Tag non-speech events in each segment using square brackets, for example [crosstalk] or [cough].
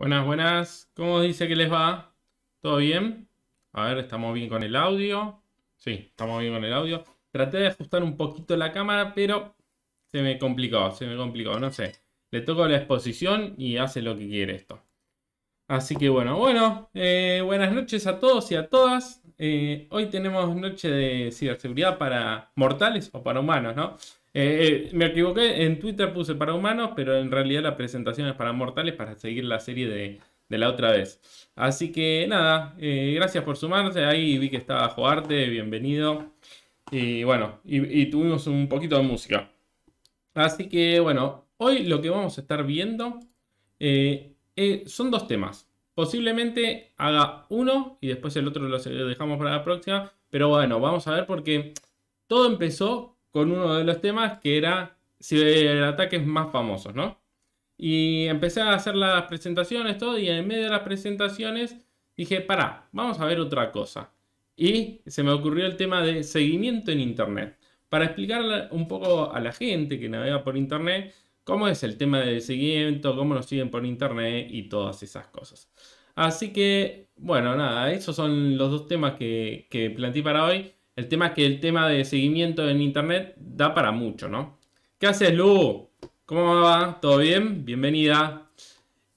Buenas, buenas. ¿Cómo dice que les va? ¿Todo bien? A ver, estamos bien con el audio. Sí, estamos bien con el audio. Traté de ajustar un poquito la cámara, pero se me complicó, se me complicó, no sé. Le toco la exposición y hace lo que quiere esto. Así que bueno, bueno, eh, buenas noches a todos y a todas. Eh, hoy tenemos noche de ciberseguridad para mortales o para humanos, ¿no? Eh, eh, me equivoqué, en Twitter puse para humanos, pero en realidad la presentación es para mortales para seguir la serie de, la otra vez. Así que nada, eh, gracias por sumarse. Ahí vi que estaba Joarte, bienvenido. Y bueno, y, tuvimos un poquito de música. Así que bueno, hoy lo que vamos a estar viendo son dos temas. Posiblemente haga uno y después el otro lo dejamos para la próxima. Pero bueno, vamos a ver porque todo empezó con uno de los temas que era ciberataques más famosos, ¿no? Y empecé a hacer las presentaciones, todo, y en medio de las presentaciones dije, para vamos a ver otra cosa. Y se me ocurrió el tema de seguimiento en Internet. Para explicarle un poco a la gente que navega por Internet cómo es el tema del seguimiento, cómo nos siguen por Internet y todas esas cosas. Así que, bueno, nada, esos son los dos temas que, que planteé para hoy. El tema es que el tema de seguimiento en internet da para mucho, ¿no? ¿Qué haces, Lu? ¿Cómo va? ¿Todo bien? Bienvenida.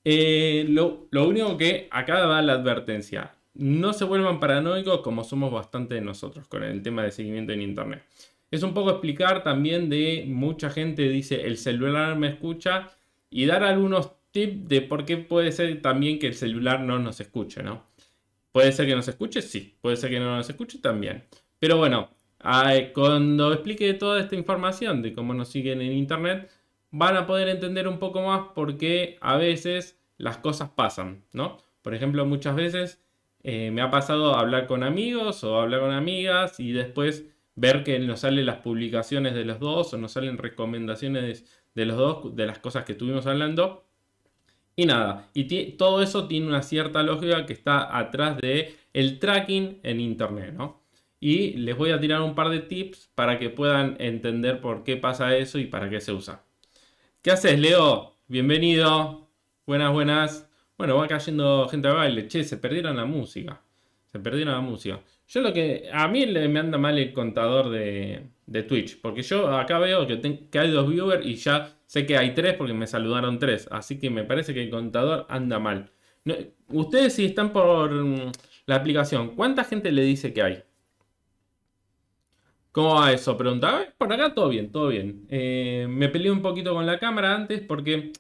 Eh, lo, único que acá va la advertencia. No se vuelvan paranoicos como somos bastante de nosotros con el tema de seguimiento en internet. Es un poco explicar también de mucha gente dice el celular me escucha y dar algunos tips de por qué puede ser también que el celular no nos escuche, ¿no? Puede ser que nos escuche, sí. Puede ser que no nos escuche también. Pero bueno, cuando explique toda esta información de cómo nos siguen en Internet, van a poder entender un poco más por qué a veces las cosas pasan, ¿no? Por ejemplo, muchas veces eh, me ha pasado hablar con amigos o hablar con amigas y después ver que nos salen las publicaciones de los dos o nos salen recomendaciones de los dos de las cosas que estuvimos hablando. Y nada, y todo eso tiene una cierta lógica que está atrás de el tracking en internet, ¿no? y les voy a tirar un par de tips para que puedan entender por qué pasa eso y para qué se usa. ¿Qué haces, Leo? Bienvenido. Buenas, buenas. Bueno, va cayendo gente a baile. Che, se perdieron la música. Se perdieron la música. Yo lo que. A mí me anda mal el contador de, Twitch. Porque yo acá veo que, hay dos viewers y ya sé que hay tres porque me saludaron tres. Así que me parece que el contador anda mal. ustedes, si están por mm, la aplicación, ¿cuánta gente le dice que hay? ¿Cómo va eso? Preguntaba. Por acá todo bien, todo bien. Eh, me peleé un poquito con la cámara antes porque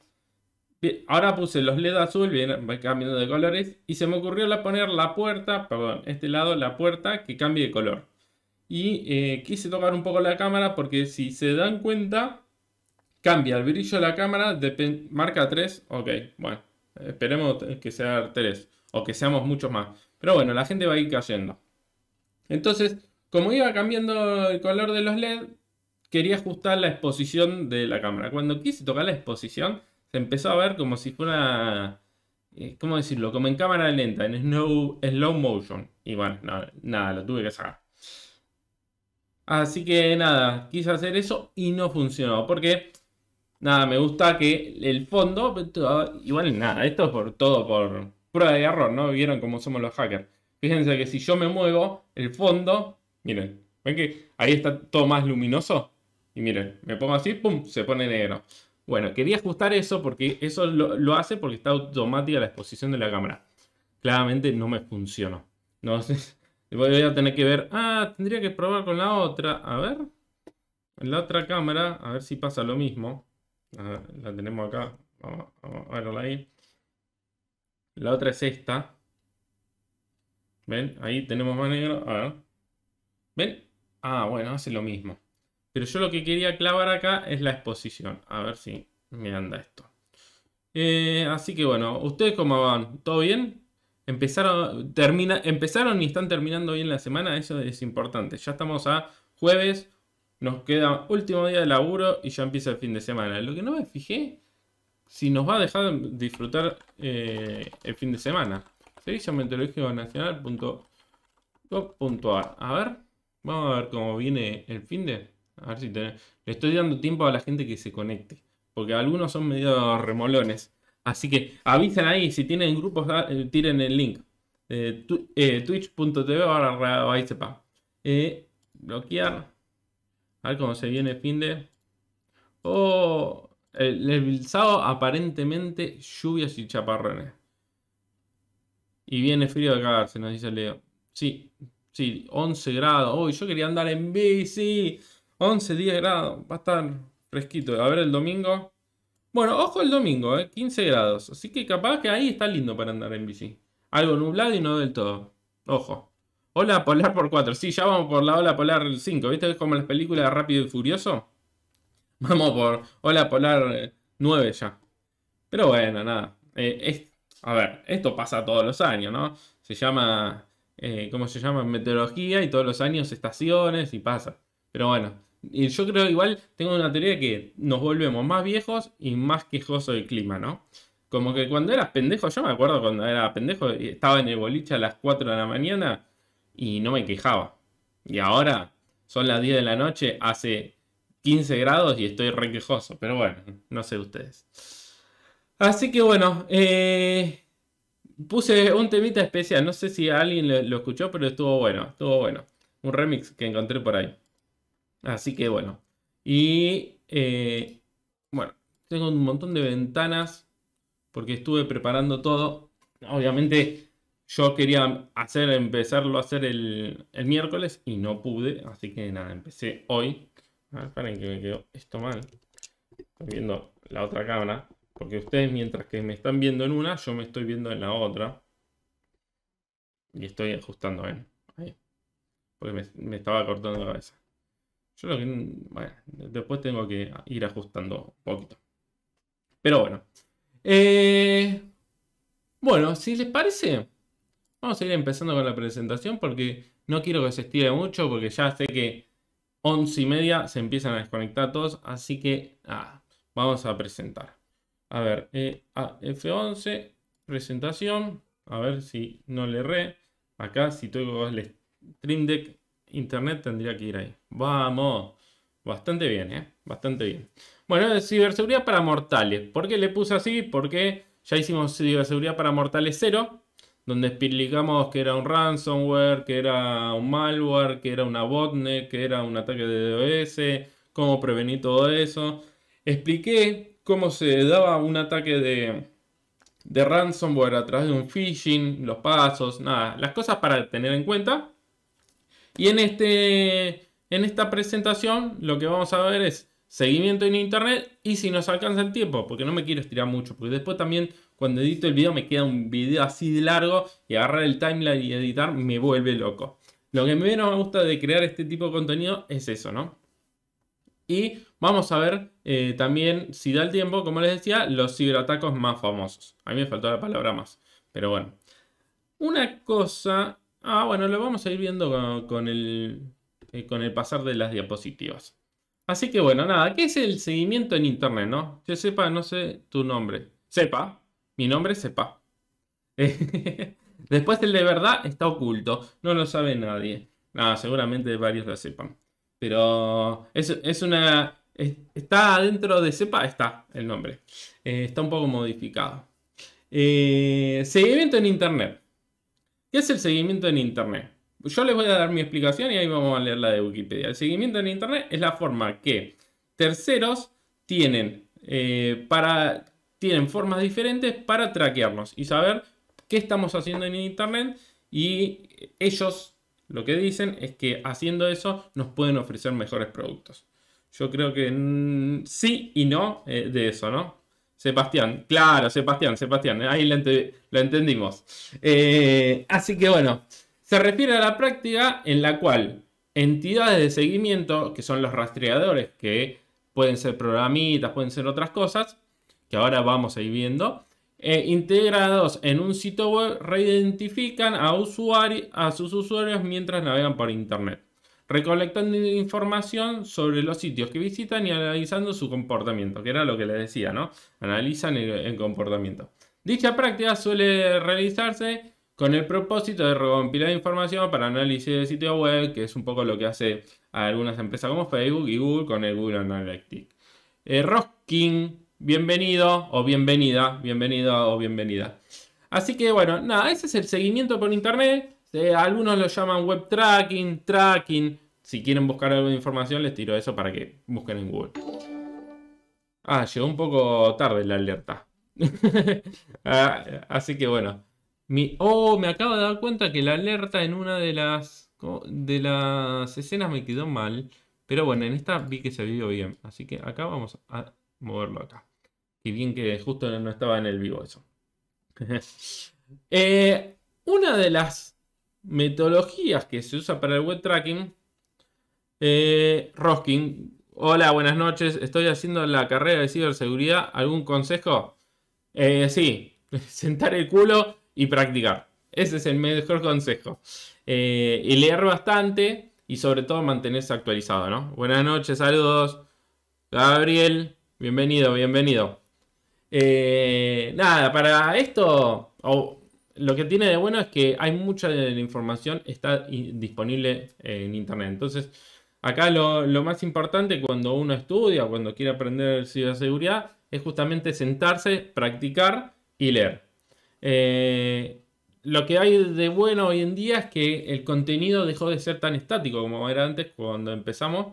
ahora puse los LED azul, bien, cambiando de colores, y se me ocurrió poner la puerta, perdón, este lado, la puerta que cambie de color. Y eh, quise tocar un poco la cámara porque si se dan cuenta, cambia el brillo de la cámara, marca 3, ok, bueno, esperemos que sea 3 o que seamos muchos más. Pero bueno, la gente va a ir cayendo. Entonces, como iba cambiando el color de los LED, quería ajustar la exposición de la cámara. Cuando quise tocar la exposición, se empezó a ver como si fuera, eh, ¿cómo decirlo? Como en cámara lenta, en slow, motion. Y bueno, nada, lo tuve que sacar. Así que nada, quise hacer eso y no funcionó. Porque, nada, me gusta que el fondo, igual nada, esto es por todo, por prueba y error, ¿no? Vieron cómo somos los hackers. Fíjense que si yo me muevo, el fondo Miren, ¿ven que ahí está todo más luminoso? Y miren, me pongo así, ¡pum! Se pone negro. Bueno, quería ajustar eso porque eso lo, hace porque está automática la exposición de la cámara. Claramente no me funcionó. No [laughs] voy a tener que ver. Ah, tendría que probar con la otra. A ver. La otra cámara, a ver si pasa lo mismo. la tenemos acá. vamos a verla ahí. La otra es esta. ¿Ven? Ahí tenemos más negro. A ver. ¿Ven? Ah, bueno, hace lo mismo. Pero yo lo que quería clavar acá es la exposición. A ver si me anda esto. Eh, así que bueno, ¿ustedes cómo van? ¿Todo bien? ¿Empezaron, termina, ¿Empezaron y están terminando bien la semana? Eso es importante. Ya estamos a jueves, nos queda último día de laburo y ya empieza el fin de semana. Lo que no me fijé, si nos va a dejar disfrutar eh, el fin de semana. meteorológico nacional.gov.ar. A ver. Vamos a ver cómo viene el fin de. A ver si Le estoy dando tiempo a la gente que se conecte. Porque algunos son medio remolones. Así que avisen ahí. Si tienen grupos, eh, tiren el link. Eh, eh, Twitch.tv ahora sepa. bloquear. A ver cómo se viene el fin de. Oh, el, sábado aparentemente lluvias y chaparrones. Y viene frío de cagarse, nos dice Leo. Sí, Sí, 11 grados. ¡Uy, yo quería andar en bici. 11, 10 grados. Va a estar fresquito. A ver el domingo. Bueno, ojo el domingo, eh, 15 grados. Así que capaz que ahí está lindo para andar en bici. Algo nublado y no del todo. Ojo. Hola polar por 4. Sí, ya vamos por la ola polar 5. ¿Viste? como las películas de Rápido y Furioso. Vamos por ola polar 9 eh, ya. Pero bueno, nada. Eh, a ver, esto pasa todos los años, ¿no? Se llama eh, ¿cómo se llama? Meteorología y todos los años estaciones y pasa. Pero bueno, y yo creo igual, tengo una teoría que nos volvemos más viejos y más quejoso del clima, ¿no? Como que cuando eras pendejo, yo me acuerdo cuando era pendejo, estaba en el boliche a las 4 de la mañana y no me quejaba. Y ahora son las 10 de la noche, hace 15 grados y estoy re quejoso. Pero bueno, no sé ustedes. Así que bueno, eh, Puse un temita especial, no sé si alguien lo, escuchó, pero estuvo bueno, estuvo bueno. Un remix que encontré por ahí. Así que bueno. Y eh, bueno, tengo un montón de ventanas porque estuve preparando todo. Obviamente yo quería hacer, empezarlo a hacer el, miércoles y no pude, así que nada, empecé hoy. A ver, esperen que me quedó esto mal. Estoy viendo la otra cámara. Porque ustedes mientras que me están viendo en una, yo me estoy viendo en la otra. Y estoy ajustando, en Porque me, estaba cortando la cabeza. después tengo que ir ajustando un poquito. Pero bueno. Eh, bueno, si les parece, vamos a ir empezando con la presentación porque no quiero que se estire mucho porque ya sé que 11 y media se empiezan a desconectar todos. Así que, vamos a presentar. A ver, eh, F11, presentación. A ver si no le re. Acá, si tengo el Stream Deck Internet, tendría que ir ahí. ¡Vamos! Bastante bien, ¿eh? Bastante bien. Bueno, ciberseguridad para mortales. ¿Por qué le puse así? Porque ya hicimos ciberseguridad para mortales cero. donde explicamos que era un ransomware, que era un malware, que era una botnet, que era un ataque de DOS, cómo prevenir todo eso. Expliqué cómo se daba un ataque de, ransomware a través de un phishing, los pasos, nada, las cosas para tener en cuenta. Y en, este, en esta presentación lo que vamos a ver es seguimiento en internet y si nos alcanza el tiempo, porque no me quiero estirar mucho, porque después también cuando edito el video me queda un video así de largo y agarrar el timeline y editar me vuelve loco. Lo que menos me gusta de crear este tipo de contenido es eso, ¿no? Y vamos a ver eh, también, si da el tiempo, como les decía, los ciberatacos más famosos. A mí me faltó la palabra más, pero bueno. Una cosa... Ah, bueno, lo vamos a ir viendo con, el, eh, con el pasar de las diapositivas. Así que bueno, nada, ¿qué es el seguimiento en internet, no? sepa, no sé tu nombre. Sepa, mi nombre Sepa. [laughs] Después el de verdad está oculto, no lo sabe nadie. Nada, seguramente varios lo sepan. Pero es, una. está dentro de cepa, está el nombre. Eh, está un poco modificado. Eh, seguimiento en internet. ¿Qué es el seguimiento en internet? Yo les voy a dar mi explicación y ahí vamos a leer la de Wikipedia. El seguimiento en internet es la forma que terceros tienen eh, para tienen formas diferentes para traquearnos y saber qué estamos haciendo en internet y ellos lo que dicen es que haciendo eso nos pueden ofrecer mejores productos. Yo creo que sí y no eh, de eso, ¿no? Sebastián, claro, Sebastián, Sebastián, eh, ahí lo, entendimos. Eh, así que bueno, se refiere a la práctica en la cual entidades de seguimiento, que son los rastreadores, que pueden ser programitas, pueden ser otras cosas, que ahora vamos a ir viendo, eh, integrados en un sitio web reidentifican a, a sus usuarios mientras navegan por Internet, recolectando información sobre los sitios que visitan y analizando su comportamiento, que era lo que les decía, ¿no? Analizan el, comportamiento. Dicha práctica suele realizarse con el propósito de recompilar información para análisis de sitio web, que es un poco lo que hace algunas empresas como Facebook y Google con el Google Analytics. Eh, Roskin bienvenido o bienvenida, Bienvenido o bienvenida. Así que bueno, nada, ese es el seguimiento por internet. Eh, algunos lo llaman web tracking, tracking. Si quieren buscar alguna información, les tiro eso para que busquen en Google. Ah, llegó un poco tarde la alerta. [laughs] Ah, así que bueno. oh, me acabo de dar cuenta que la alerta en una de las, de las escenas me quedó mal. Pero bueno, en esta vi que se vivió bien. Así que acá vamos a moverlo acá. Y bien que justo no estaba en el vivo eso. [laughs] Eh, una de las metodologías que se usa para el web tracking, eh, Roskin, hola, buenas noches, estoy haciendo la carrera de ciberseguridad, ¿algún consejo? Eh, sí, [laughs] sentar el culo y practicar. Ese es el mejor consejo. y leer bastante y sobre todo mantenerse actualizado, ¿no? Buenas noches, saludos. Gabriel, bienvenido, bienvenido. Eh, nada, para esto, lo que tiene de bueno es que hay mucha de la información está disponible eh, en Internet. Entonces, acá lo, más importante cuando uno estudia, cuando quiere aprender ciberseguridad, es justamente sentarse, practicar y leer. Eh, lo que hay de bueno hoy en día es que el contenido dejó de ser tan estático como era antes cuando empezamos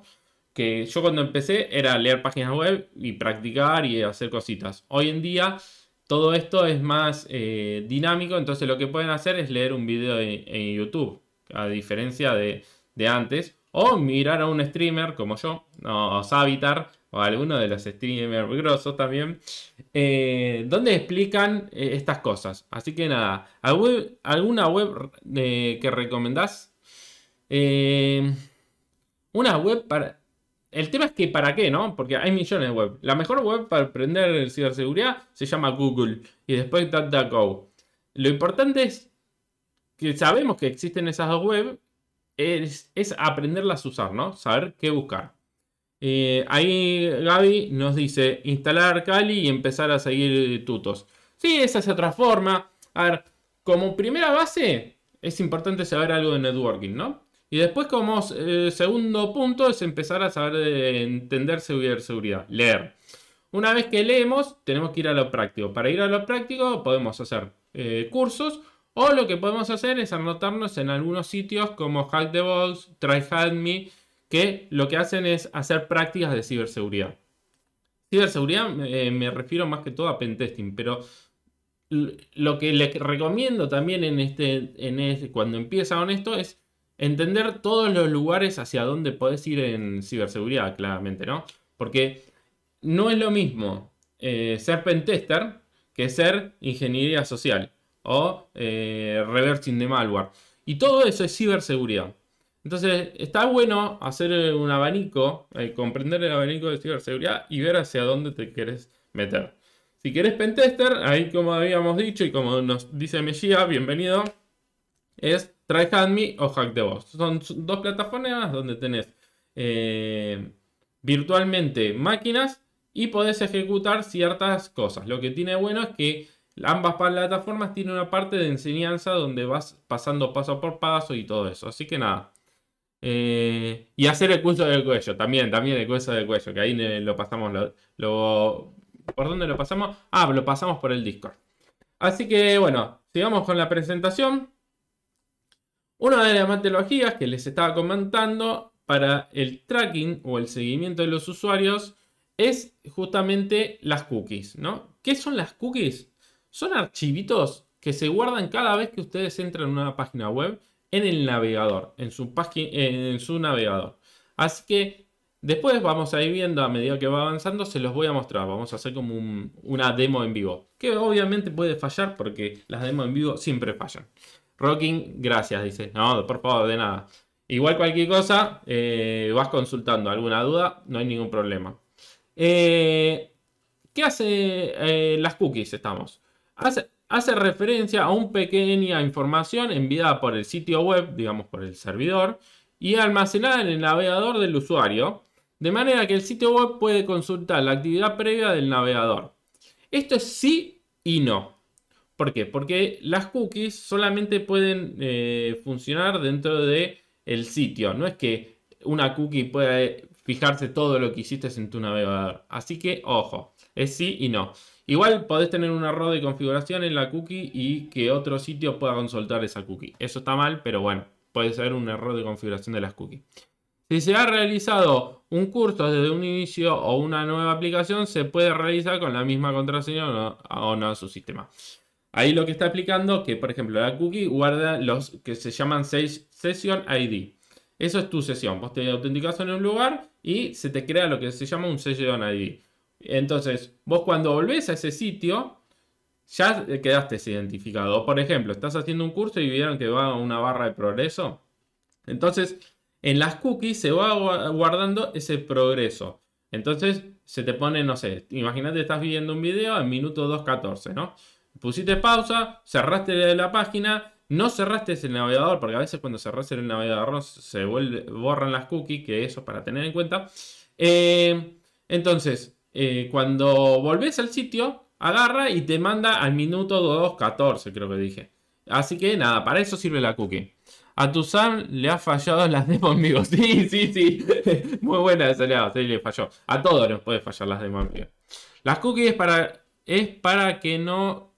que yo cuando empecé era leer páginas web y practicar y hacer cositas. Hoy en día todo esto es más eh, dinámico, entonces lo que pueden hacer es leer un video en, YouTube, a diferencia de, antes, o mirar a un streamer como yo, o Savitar, o alguno de los streamers grosos también, eh, donde explican eh, estas cosas. Así que nada, ¿alguna web que recomendás? una web para, el tema es que para qué, ¿no? Porque hay millones de web. La mejor web para aprender ciberseguridad se llama Google y después DuckDuckGo. Lo importante es que sabemos que existen esas dos webs, es, aprenderlas a usar, ¿no? Saber qué buscar. Eh, ahí Gaby nos dice instalar Kali y empezar a seguir tutos. Sí, esa es otra forma. A ver, como primera base es importante saber algo de networking, ¿no? Y después como eh, segundo punto es empezar a saber entender ciberseguridad, leer. Una vez que leemos, tenemos que ir a lo práctico. Para ir a lo práctico podemos hacer eh, cursos o lo que podemos hacer es anotarnos en algunos sitios como Hack the Box, Try Me, que lo que hacen es hacer prácticas de ciberseguridad. Ciberseguridad eh, me refiero más que todo a pentesting, pero lo que le recomiendo también en este, en este, cuando esto es Entender todos los lugares hacia dónde podés ir en ciberseguridad, claramente, ¿no? Porque no es lo mismo eh, ser pentester que ser ingeniería social o eh, reversing de malware. Y todo eso es ciberseguridad. Entonces, está bueno hacer un abanico, eh, comprender el abanico de ciberseguridad y ver hacia dónde te querés meter. Si querés pentester, ahí como habíamos dicho y como nos dice Mejía, bienvenido, es TryHandMe o HackDevOps. Son dos plataformas donde tenés eh, virtualmente máquinas y podés ejecutar ciertas cosas. Lo que tiene bueno es que ambas plataformas tienen una parte de enseñanza donde vas pasando paso por paso y todo eso. Así que nada. Eh, y hacer el curso del cuello, también, también el curso del cuello, que ahí lo pasamos, ¿por dónde lo pasamos? Ah, lo pasamos por el Discord. Así que bueno, sigamos con la presentación. Una de las metodologías que les estaba comentando para el tracking o el seguimiento de los usuarios es justamente las cookies, ¿no? ¿Qué son las cookies? Son archivitos que se guardan cada vez que ustedes entran a una página web en el navegador, en su, en su navegador. Así que después vamos a ir viendo a medida que va avanzando, se los voy a mostrar. Vamos a hacer como una demo en vivo, que obviamente puede fallar porque las demos en vivo siempre fallan. Rocking, gracias, dice. No, por favor, de nada. Igual cualquier cosa, eh, vas consultando alguna duda, no hay ningún problema. Eh, ¿Qué hace eh, las cookies? Estamos. hace referencia a una pequeña información enviada por el sitio web, digamos por el servidor, y almacenada en el navegador del usuario, de manera que el sitio web puede consultar la actividad previa del navegador. Esto es sí y no. ¿Por qué? Porque las cookies solamente pueden eh, funcionar dentro del el sitio. No es que una cookie pueda fijarse todo lo que hiciste en tu navegador. Así que, ojo, es sí y no. Igual podés tener un error de configuración en la cookie y que otro sitio pueda consultar esa cookie. Eso está mal, pero bueno, puede ser un error de configuración de las cookies. Si se ha realizado un curso desde un inicio o una nueva aplicación, se puede realizar con la misma contraseña o no, o su sistema. Ahí lo que está aplicando que, por ejemplo, la cookie guarda los que se llaman session ID. Eso es tu sesión. Vos te autenticas en un lugar y se te crea lo que se llama un session ID. Entonces, vos cuando volvés a ese sitio, ya quedaste identificado. Por ejemplo, estás haciendo un curso y vieron que va una barra de progreso. Entonces, en las cookies se va guardando ese progreso. Entonces, se te pone, no sé, imagínate, estás viendo un video en minuto 2.14, ¿no? pusiste pausa, cerraste la página, no cerraste el navegador, porque a veces cuando cerraste el navegador se borran las cookies, que eso es para tener en cuenta. Eh, entonces, eh, cuando volvés al sitio, agarra y te manda al minuto 2.14, creo que dije. Así que nada, para eso sirve la cookie. A tu Sam le ha fallado las demos amigos. [laughs] Sí, sí, sí. [laughs] Muy buena esa lea. sí, le falló. A todos les puede fallar las demos amigos. Las cookies para, es para que no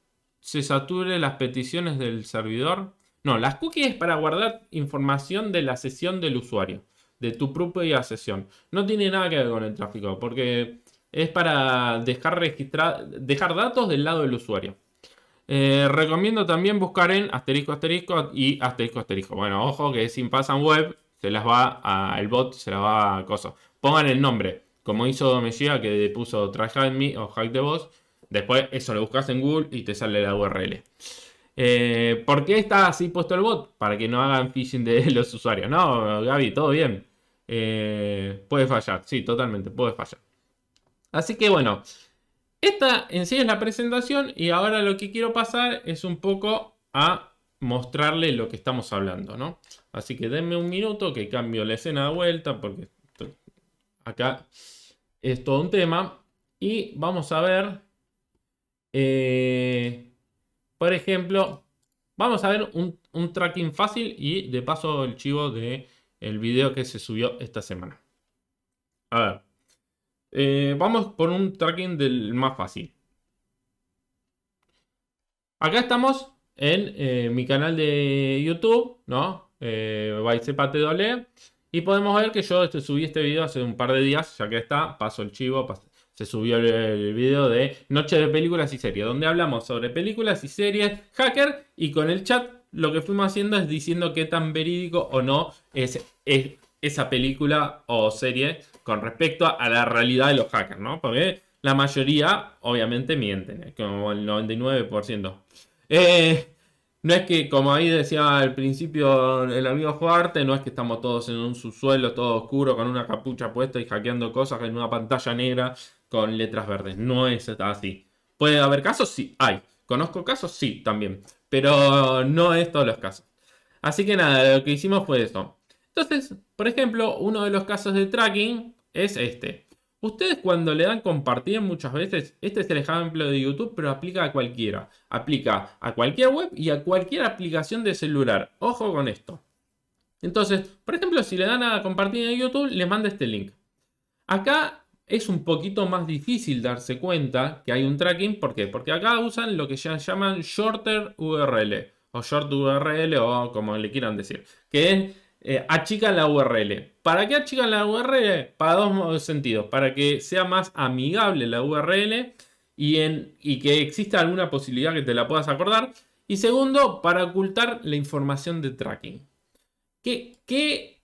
se sature las peticiones del servidor. No, las cookies es para guardar información de la sesión del usuario, de tu propia sesión. No tiene nada que ver con el tráfico, porque es para dejar, registrar, dejar datos del lado del usuario. Eh, recomiendo también buscar en asterisco, asterisco y asterisco, asterisco. Bueno, ojo que sin pasan web, se las va al bot, se las va a cosas. Pongan el nombre, como hizo mesía que puso try me o hack the boss Después eso lo buscas en Google y te sale la URL. Eh, ¿Por qué está así puesto el bot? Para que no hagan phishing de [laughs] los usuarios. No, Gaby, todo bien. Puedes eh, puede fallar, sí, totalmente, Puedes fallar. Así que bueno, esta en sí es la presentación y ahora lo que quiero pasar es un poco a mostrarle lo que estamos hablando, ¿no? Así que denme un minuto que cambio la escena de vuelta porque acá es todo un tema y vamos a ver eh, por ejemplo, vamos a ver un, tracking fácil y de paso el chivo del el video que se subió esta semana. A ver, eh, vamos por un tracking del más fácil. Acá estamos en eh, mi canal de YouTube, ¿no? Eh, Y podemos ver que yo este, subí este video hace un par de días, ya que está, paso el chivo, se subió el, video de Noche de Películas y Series, donde hablamos sobre películas y series, hacker, y con el chat lo que fuimos haciendo es diciendo qué tan verídico o no es, esa película o serie con respecto a la realidad de los hackers, ¿no? Porque la mayoría, obviamente, mienten, como el 99%. Eh, no es que, como ahí decía al principio el amigo Juarte no es que estamos todos en un subsuelo, todo oscuro, con una capucha puesta y hackeando cosas en una pantalla negra con letras verdes. No es así. ¿Puede haber casos? Sí, hay. ¿Conozco casos? Sí, también. Pero no es todos los casos. Así que nada, lo que hicimos fue eso. Entonces, por ejemplo, uno de los casos de tracking es este. Ustedes cuando le dan compartir muchas veces, este es el ejemplo de YouTube, pero aplica a cualquiera. Aplica a cualquier web y a cualquier aplicación de celular. Ojo con esto. Entonces, por ejemplo, si le dan a compartir en YouTube, les manda este link. Acá es un poquito más difícil darse cuenta que hay un tracking. ¿Por qué? Porque acá usan lo que ya llaman shorter URL o short URL o como le quieran decir, que es achica eh, achican la URL. ¿Para qué achican la URL? Para dos sentidos, para que sea más amigable la URL y, que exista alguna posibilidad que te la puedas acordar. Y segundo, para ocultar la información de tracking. ¿Qué, qué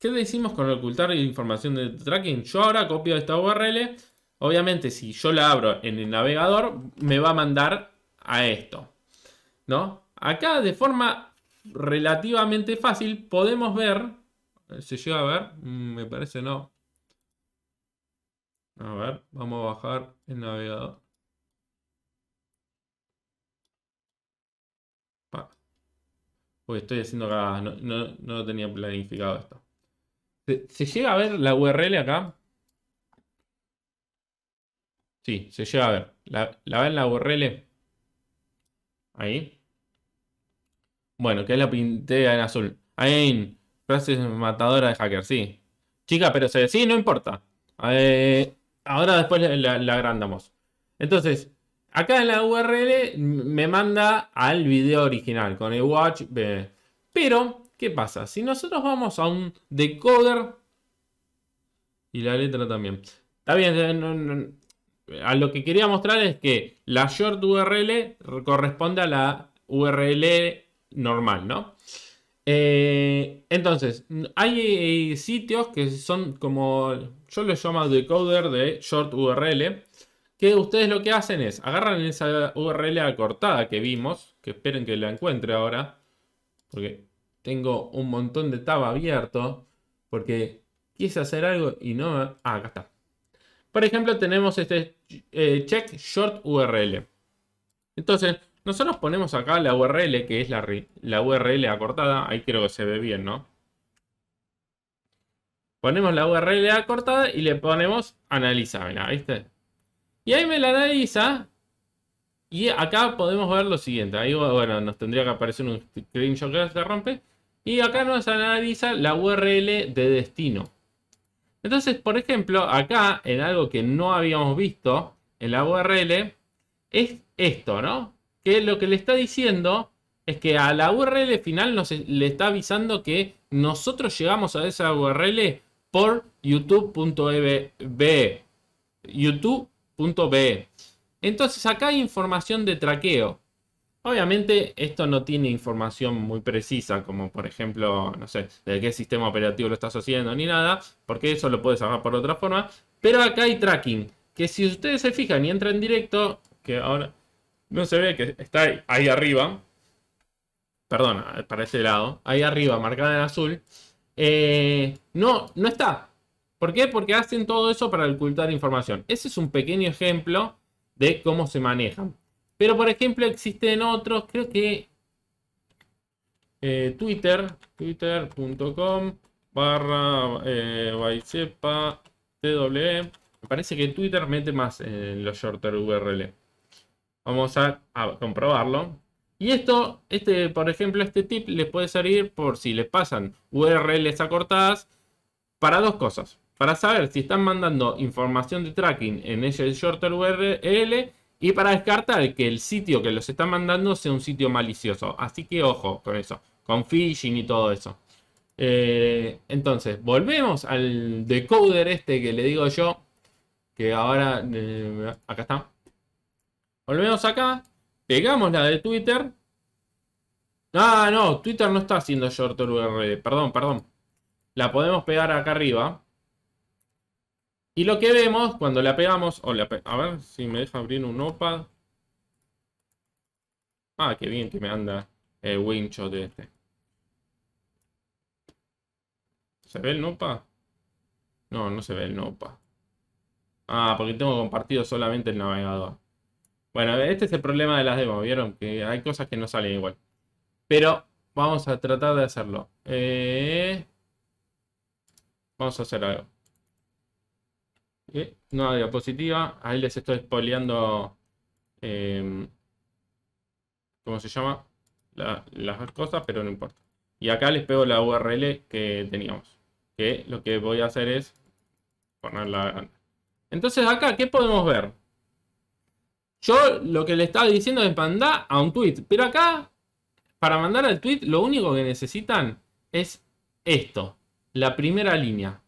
¿Qué decimos con ocultar información de tracking? Yo ahora copio esta URL. Obviamente, si yo la abro en el navegador, me va a mandar a esto. ¿No? Acá, de forma relativamente fácil, podemos ver. Se llega a ver, mm, me parece no. A ver, vamos a bajar el navegador. Uy, estoy haciendo acá, no, no, no tenía planificado esto. ¿Se llega a ver la URL acá? Sí, se llega a ver. ¿La, la ven la URL? Ahí. Bueno, que la pinté en azul. Ahí, frase matadora de hackers. sí. Chica, pero se sí, no importa. Eh, ahora después la, agrandamos. Entonces, acá en la URL me manda al video original con el watch. Eh, pero ¿Qué pasa? Si nosotros vamos a un decoder y la letra también. Está bien, eh, a lo que quería mostrar es que la short URL corresponde a la URL normal, ¿no? Eh, entonces, hay eh, sitios que son como, yo les llamo decoder de short URL, que ustedes lo que hacen es, agarran esa URL acortada que vimos, que esperen que la encuentre ahora, porque tengo un montón de tab abierto porque quise hacer algo y no... Ah, acá está. Por ejemplo, tenemos este eh, check short URL. Entonces, nosotros ponemos acá la URL, que es la, la URL acortada. Ahí creo que se ve bien, ¿no? Ponemos la URL acortada y le ponemos analiza. ¿viste? Y ahí me la analiza. Y acá podemos ver lo siguiente. Ahí, bueno, nos tendría que aparecer un screenshot que se rompe. Y acá nos analiza la URL de destino. Entonces, por ejemplo, acá en algo que no habíamos visto en la URL es esto, ¿no? Que lo que le está diciendo es que a la URL final nos le está avisando que nosotros llegamos a esa URL por youtube.be. E YouTube.be. Entonces acá hay información de traqueo. Obviamente esto no tiene información muy precisa, como por ejemplo, no sé, de qué sistema operativo lo estás haciendo ni nada, porque eso lo puedes saber por otra forma. Pero acá hay tracking, que si ustedes se fijan y entran en directo, que ahora no se ve que está ahí arriba, perdón, para ese lado, ahí arriba, marcada en azul, eh, no, no está. ¿Por qué? Porque hacen todo eso para ocultar información. Ese es un pequeño ejemplo de cómo se manejan. Pero por ejemplo existen otros, creo que eh, Twitter, twitter.com barra eh, e. Me parece que Twitter mete más en los shorter URL. Vamos a, a comprobarlo. Y esto, este, por ejemplo, este tip les puede servir por si les pasan URLs acortadas para dos cosas. Para saber si están mandando información de tracking en ese shorter URL y para descartar que el sitio que los está mandando sea un sitio malicioso. Así que ojo con eso, con phishing y todo eso. Eh, entonces, volvemos al decoder este que le digo yo. Que ahora, eh, acá está. Volvemos acá, pegamos la de Twitter. Ah, no, Twitter no está haciendo short URL, perdón, perdón. La podemos pegar acá arriba. Y lo que vemos cuando le pegamos, a ver si me deja abrir un notepad. Ah, qué bien que me anda el winchot de este. ¿Se ve el notepad? No, no se ve el NOPA. Ah, porque tengo compartido solamente el navegador. Bueno, este es el problema de las demos, ¿vieron? Que hay cosas que no salen igual. Pero vamos a tratar de hacerlo. Eh, vamos a hacer algo una eh, nueva diapositiva. Ahí les estoy spoileando. Em, ¿Cómo se llama? las cosas, pero no importa. Y acá les pego la URL que teníamos. Que lo que voy a hacer es ponerla. Entonces acá, ¿qué podemos ver? Yo lo que le estaba diciendo es mandar a un tweet. Pero acá, para mandar al tweet, lo único que necesitan es esto. La primera línea.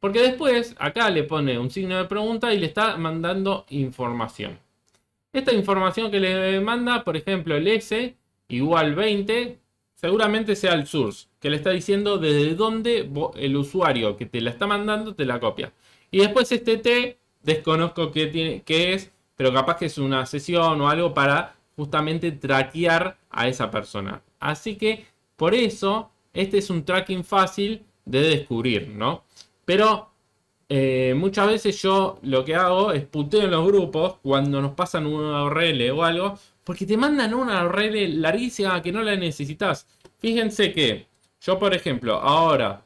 Porque después acá le pone un signo de pregunta y le está mandando información. Esta información que le manda, por ejemplo, el S igual 20, seguramente sea el source, que le está diciendo desde dónde el usuario que te la está mandando te la copia. Y después este T, desconozco qué, tiene, qué es, pero capaz que es una sesión o algo para justamente traquear a esa persona. Así que por eso este es un tracking fácil de descubrir, ¿no? Pero eh, muchas veces yo lo que hago es puteo en los grupos cuando nos pasan una URL o algo, porque te mandan una URL larguísima que no la necesitas. Fíjense que yo, por ejemplo, ahora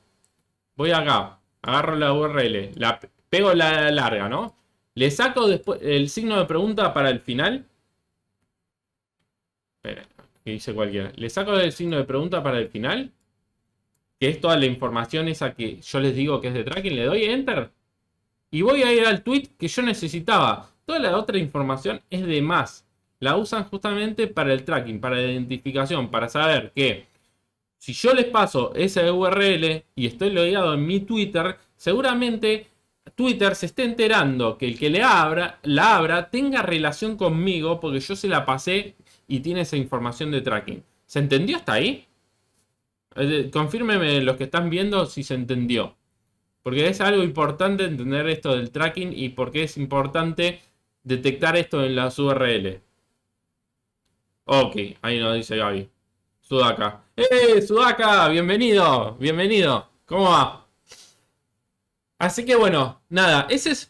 voy acá, agarro la URL, la pego la larga, ¿no? Le saco después el signo de pregunta para el final. Espera, que dice cualquiera. Le saco el signo de pregunta para el final que es toda la información esa que yo les digo que es de tracking, le doy enter y voy a ir al tweet que yo necesitaba. Toda la otra información es de más. La usan justamente para el tracking, para la identificación, para saber que si yo les paso esa URL y estoy logueado en mi Twitter, seguramente Twitter se esté enterando que el que le abra, la abra tenga relación conmigo porque yo se la pasé y tiene esa información de tracking. ¿Se entendió hasta ahí? Confírmeme los que están viendo si se entendió. Porque es algo importante entender esto del tracking y por qué es importante detectar esto en las URL. Ok, ahí nos dice Gaby. Sudaka. ¡Eh, Sudaka! Bienvenido, bienvenido. ¿Cómo va? Así que bueno, nada, ese es...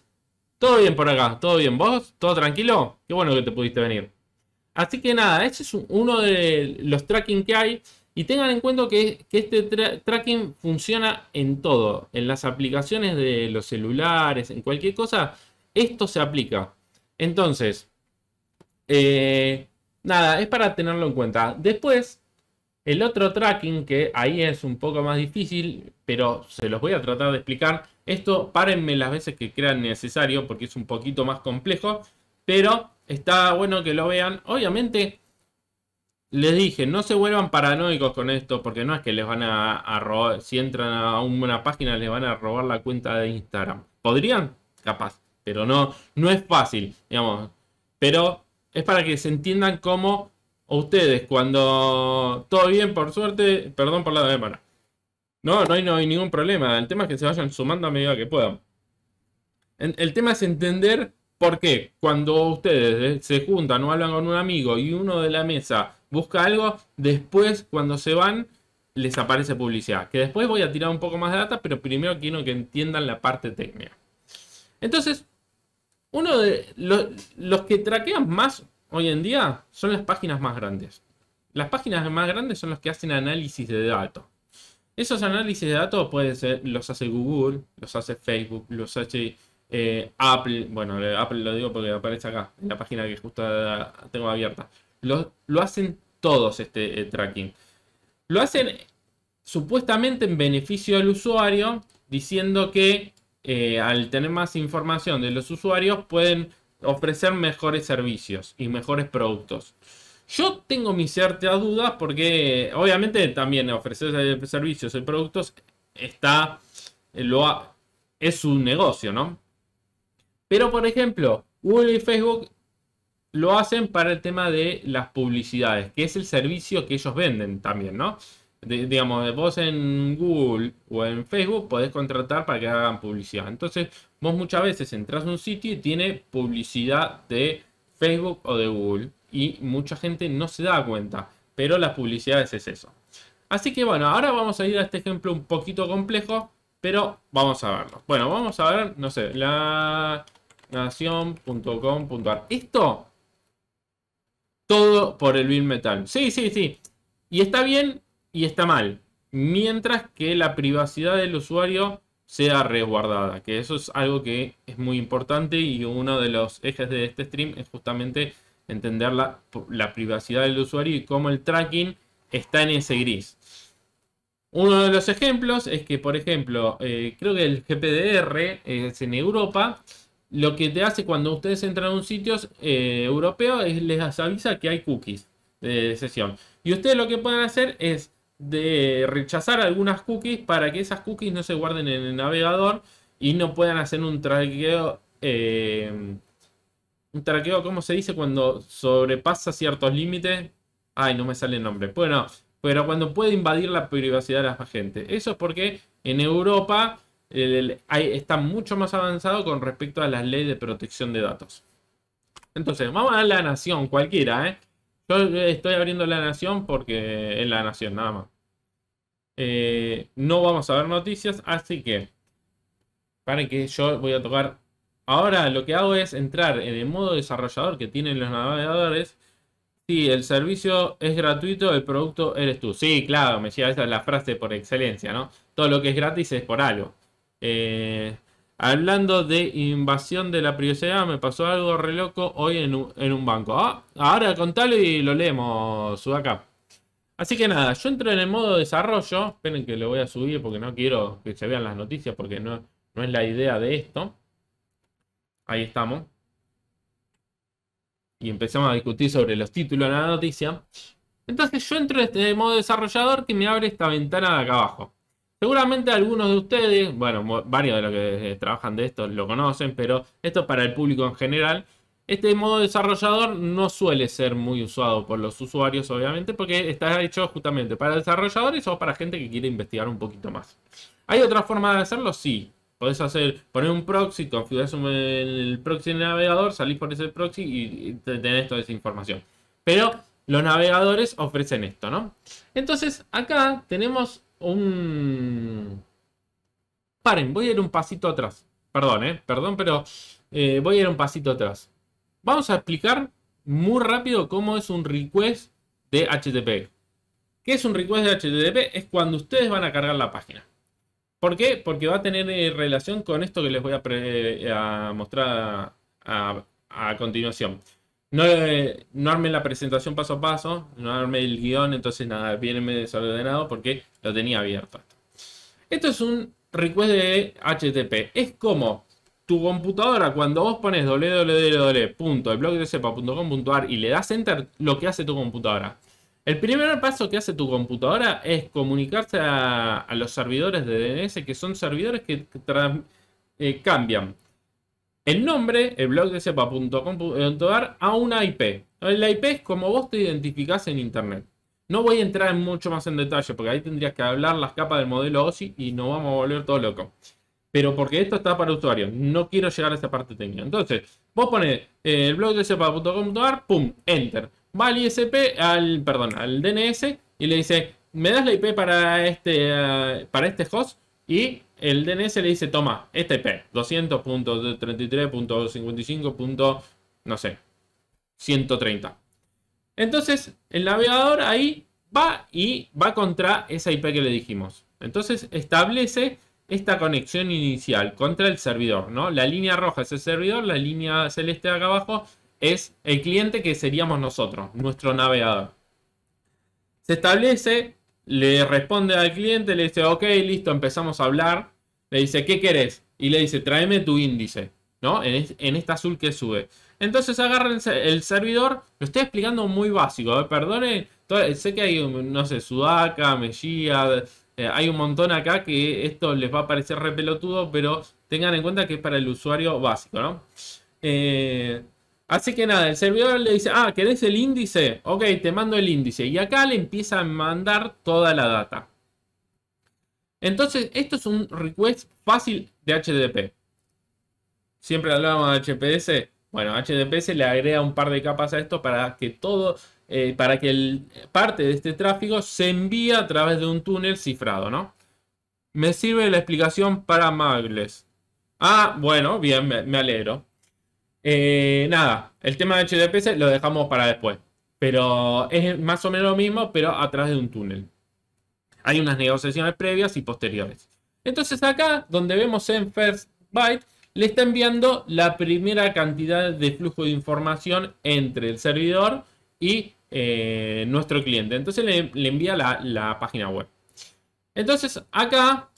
Todo bien por acá, todo bien. ¿Vos? ¿Todo tranquilo? Qué bueno que te pudiste venir. Así que nada, ese es uno de los tracking que hay. Y tengan en cuenta que, este tracking funciona en todo, en las aplicaciones de los celulares, en cualquier cosa, esto se aplica. Entonces, eh, nada, es para tenerlo en cuenta. Después, el otro tracking, que ahí es un poco más difícil, pero se los voy a tratar de explicar. Esto párenme las veces que crean necesario, porque es un poquito más complejo, pero está bueno que lo vean. Obviamente, les dije, no se vuelvan paranoicos con esto, porque no es que les van a, robar, si entran a una página les van a robar la cuenta de Instagram. ¿Podrían? Capaz, pero no, no es fácil, digamos. Pero es para que se entiendan cómo ustedes, cuando todo bien, por suerte, perdón por la demora. No, no hay, no hay ningún problema. El tema es que se vayan sumando a medida que puedan. el tema es entender por qué cuando ustedes eh, se juntan o hablan con un amigo y uno de la mesa busca algo, después cuando se van les aparece publicidad. Que después voy a tirar un poco más de data, pero primero quiero que entiendan la parte técnica. Entonces, uno de los, que traquean más hoy en día son las páginas más grandes. Las páginas más grandes son las que hacen análisis de datos. Esos análisis de datos pueden ser, los hace Google, los hace Facebook, los hace eh, Apple. Bueno, Apple lo digo porque aparece acá, en la página que justo tengo abierta. Lo, hacen todos este eh, tracking. Lo hacen supuestamente en beneficio del usuario, diciendo que eh, al tener más información de los usuarios pueden ofrecer mejores servicios y mejores productos. Yo tengo mis ciertas dudas porque obviamente también ofrecer eh, servicios y productos está es un negocio, ¿no? Pero por ejemplo, Google y Facebook lo hacen para el tema de las publicidades, que es el servicio que ellos venden también, ¿no? digamos, vos en Google o en Facebook podés contratar para que hagan publicidad. Entonces, vos muchas veces entras a un sitio y tiene publicidad de Facebook o de Google. Y mucha gente no se da cuenta, pero las publicidades es eso. Así que bueno, ahora vamos a ir a este ejemplo un poquito complejo, pero vamos a verlo. Bueno, vamos a ver, no sé, la nación.com.ar. Esto todo por el Bill Metal. Sí, sí, sí. Y está bien y está mal. Mientras que la privacidad del usuario sea resguardada. Que eso es algo que es muy importante y uno de los ejes de este stream es justamente entender la, privacidad del usuario y cómo el tracking está en ese gris. Uno de los ejemplos es que, por ejemplo, eh, creo que el GPDR eh, es en Europa lo que te hace cuando ustedes entran a un sitio eh, europeo es les avisa que hay cookies de sesión. Y ustedes lo que pueden hacer es de rechazar algunas cookies para que esas cookies no se guarden en el navegador y no puedan hacer un traqueo. Eh, un traqueo, ¿cómo se dice? Cuando sobrepasa ciertos límites. Ay, no me sale el nombre. Bueno, pero cuando puede invadir la privacidad de la gente. Eso es porque en Europa está mucho más avanzado con respecto a las leyes de protección de datos. Entonces, vamos a la nación, cualquiera, ¿eh? Yo eh, estoy abriendo la nación porque es la nación, nada más. Eh, no vamos a ver noticias, así que... Para que yo voy a tocar... Ahora lo que hago es entrar en el modo desarrollador que tienen los navegadores. Si sí, el servicio es gratuito, el producto eres tú. Sí, claro, me llega esa es la frase por excelencia, ¿no? Todo lo que es gratis es por algo. Eh, hablando de invasión de la privacidad, me pasó algo re loco hoy en un, banco. Ah, ahora contalo y lo leemos, acá Así que nada, yo entro en el modo desarrollo. Esperen que lo voy a subir porque no quiero que se vean las noticias porque no, no es la idea de esto. Ahí estamos. Y empezamos a discutir sobre los títulos de la noticia. Entonces yo entro en este modo desarrollador que me abre esta ventana de acá abajo. Seguramente algunos de ustedes, bueno, varios de los que eh, trabajan de esto lo conocen, pero esto para el público en general. Este modo desarrollador no suele ser muy usado por los usuarios, obviamente, porque está hecho justamente para desarrolladores o para gente que quiere investigar un poquito más. ¿Hay otra forma de hacerlo? Sí. Podés hacer, poner un proxy, configurás el proxy en el navegador, salís por ese proxy y tenés toda esa información. Pero los navegadores ofrecen esto, ¿no? Entonces, acá tenemos un... Paren, voy a ir un pasito atrás. Perdón, eh, Perdón, pero eh, voy a ir un pasito atrás. Vamos a explicar muy rápido cómo es un request de HTTP. ¿Qué es un request de HTTP? Es cuando ustedes van a cargar la página. ¿Por qué? Porque va a tener eh, relación con esto que les voy a, mostrar a continuación no, arme armé la presentación paso a paso, no armé el guión, entonces nada, viene medio desordenado porque lo tenía abierto. Esto es un request de HTTP. Es como tu computadora, cuando vos pones www.elblogdesepa.com.ar y le das enter, lo que hace tu computadora. El primer paso que hace tu computadora es comunicarse a, los servidores de DNS, que son servidores que eh, cambian el nombre, el blog de sepa.com.ar, a una IP. La IP es como vos te identificás en Internet. No voy a entrar en mucho más en detalle porque ahí tendrías que hablar las capas del modelo OSI y no vamos a volver todo loco. Pero porque esto está para usuarios, no quiero llegar a esa parte técnica. Entonces, vos pones eh, el blog de sepa.com.ar, pum, enter. Va al ISP, al, perdón, al DNS y le dice, me das la IP para este, eh, para este host y el DNS le dice, toma, esta IP, 200.33.55. no sé, 130. Entonces, el navegador ahí va y va contra esa IP que le dijimos. Entonces, establece esta conexión inicial contra el servidor, ¿no? La línea roja es el servidor, la línea celeste acá abajo es el cliente que seríamos nosotros, nuestro navegador. Se establece, le responde al cliente, le dice, ok, listo, empezamos a hablar. Le dice, ¿qué querés? Y le dice, tráeme tu índice, ¿no? En, este esta azul que sube. Entonces agarra el, servidor, lo estoy explicando muy básico, ¿eh? perdone, sé que hay, no sé, Sudaca, Mejía, eh, hay un montón acá que esto les va a parecer repelotudo, pero tengan en cuenta que es para el usuario básico, ¿no? Eh, así que nada, el servidor le dice, ah, ¿querés el índice? Ok, te mando el índice. Y acá le empieza a mandar toda la data. Entonces, esto es un request fácil de HTTP. Siempre hablábamos de HTTPS. Bueno, HTTPS le agrega un par de capas a esto para que todo, eh, para que parte de este tráfico se envíe a través de un túnel cifrado, ¿no? Me sirve la explicación para Magles. Ah, bueno, bien, me, alegro. Eh, nada, el tema de HTTPS lo dejamos para después. Pero es más o menos lo mismo, pero a través de un túnel. Hay unas negociaciones previas y posteriores. Entonces acá, donde vemos en First Byte, le está enviando la primera cantidad de flujo de información entre el servidor y eh, nuestro cliente. Entonces le, envía la, página web. Entonces acá,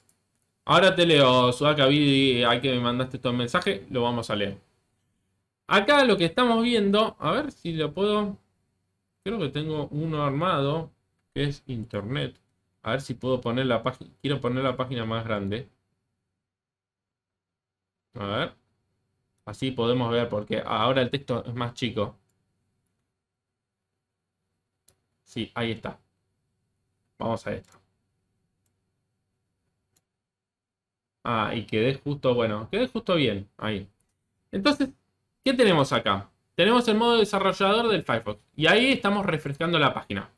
ahora te leo, su vi hay que me mandaste todo el mensaje, lo vamos a leer. Acá lo que estamos viendo, a ver si lo puedo, creo que tengo uno armado, que es internet. A ver si puedo poner la página. Quiero poner la página más grande. A ver. Así podemos ver porque ahora el texto es más chico. Sí, ahí está. Vamos a esto. Ah, y quedé justo, bueno, quedé justo bien. Ahí. Entonces, ¿qué tenemos acá? Tenemos el modo desarrollador del Firefox. Y ahí estamos refrescando la página.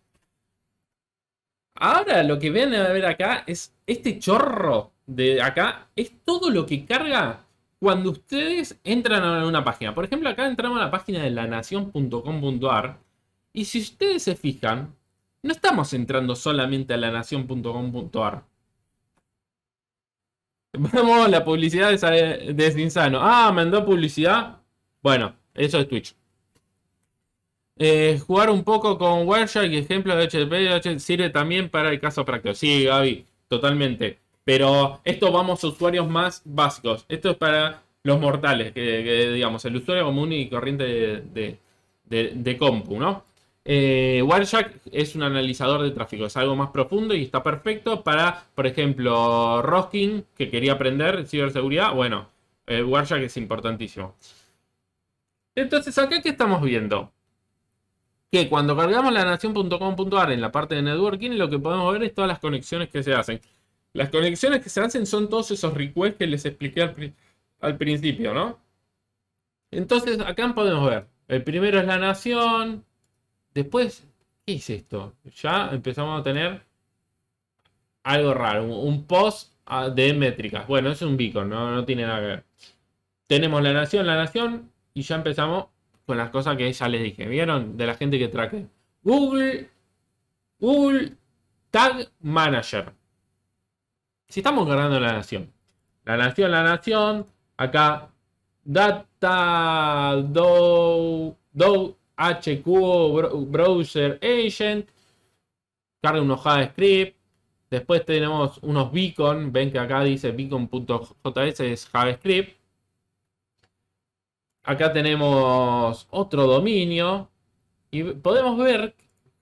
Ahora lo que ven a ver acá es este chorro de acá, es todo lo que carga cuando ustedes entran a una página. Por ejemplo, acá entramos a la página de lanación.com.ar y si ustedes se fijan, no estamos entrando solamente a lanación.com.ar. [laughs] Vamos, la publicidad eh, de, de Insano. Ah, mandó publicidad. Bueno, eso es Twitch. Eh, jugar un poco con Wireshark y ejemplos de HTTP sirve también para el caso práctico. Sí, Gaby, totalmente. Pero esto vamos a usuarios más básicos. Esto es para los mortales, que, digamos, el usuario común y corriente de, compu, ¿no? Eh, Wireshark es un analizador de tráfico, es algo más profundo y está perfecto para, por ejemplo, Roskin, que quería aprender ciberseguridad. Bueno, eh, Wireshark es importantísimo. Entonces, acá, ¿qué estamos viendo? que cuando cargamos la nación.com.ar en la parte de networking, lo que podemos ver es todas las conexiones que se hacen. Las conexiones que se hacen son todos esos requests que les expliqué al, principio, ¿no? Entonces, acá podemos ver. El primero es la nación. Después, ¿qué es esto? Ya empezamos a tener algo raro. Un post ah, de métricas. Bueno, es un beacon, no, no tiene nada que ver. Tenemos la nación, la nación. Y ya empezamos con las cosas que ya les dije. ¿Vieron? De la gente que traque. Google, Google Tag Manager. Si estamos ganando la nación. La nación, la nación. Acá, Data Do, HQ Browser Agent. Carga unos Javascript. Después tenemos unos beacon. Ven que acá dice beacon.js es JavaScript. Acá tenemos otro dominio. Y podemos ver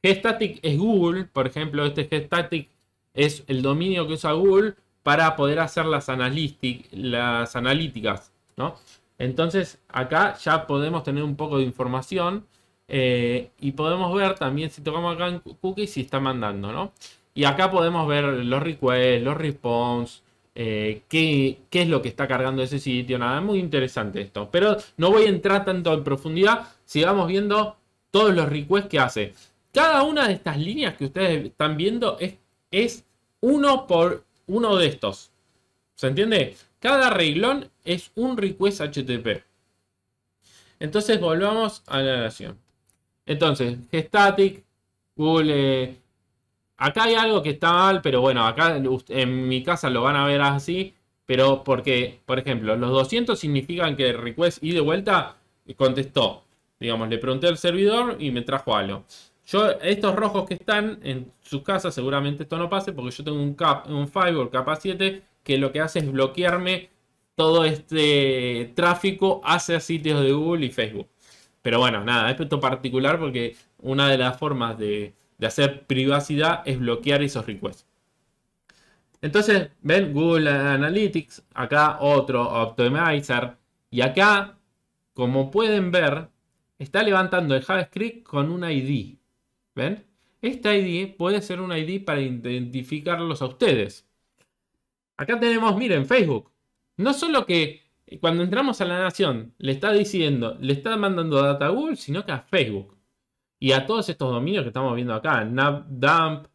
que static es Google. Por ejemplo, este static es el dominio que usa Google para poder hacer las, analíticas. ¿no? Entonces acá ya podemos tener un poco de información. Eh, y podemos ver también si tocamos acá en cookies si está mandando, ¿no? Y acá podemos ver los requests, los responses. Eh, qué, es lo que está cargando ese sitio, nada, muy interesante esto. Pero no voy a entrar tanto en profundidad, sigamos viendo todos los requests que hace. Cada una de estas líneas que ustedes están viendo es, es uno por uno de estos. ¿Se entiende? Cada reglón es un request HTTP. Entonces volvamos a la nación. Entonces, Gestatic, Google acá hay algo que está mal, pero bueno, acá en mi casa lo van a ver así. Pero porque, por ejemplo, los 200 significan que el request y de vuelta contestó. Digamos, le pregunté al servidor y me trajo algo. Yo, estos rojos que están en su casa, seguramente esto no pase porque yo tengo un cap, un firewall capa 7 que lo que hace es bloquearme todo este tráfico hacia sitios de Google y Facebook. Pero bueno, nada, esto particular porque una de las formas de, de hacer privacidad es bloquear esos requests. Entonces, ven Google Analytics, acá otro Optimizer, y acá, como pueden ver, está levantando el JavaScript con un ID. ¿Ven? Esta ID puede ser un ID para identificarlos a ustedes. Acá tenemos, miren, Facebook. No solo que eh, cuando entramos a la nación le está diciendo, le está mandando data a Google, sino que a Facebook. Y a todos estos dominios que estamos viendo acá, NavDump,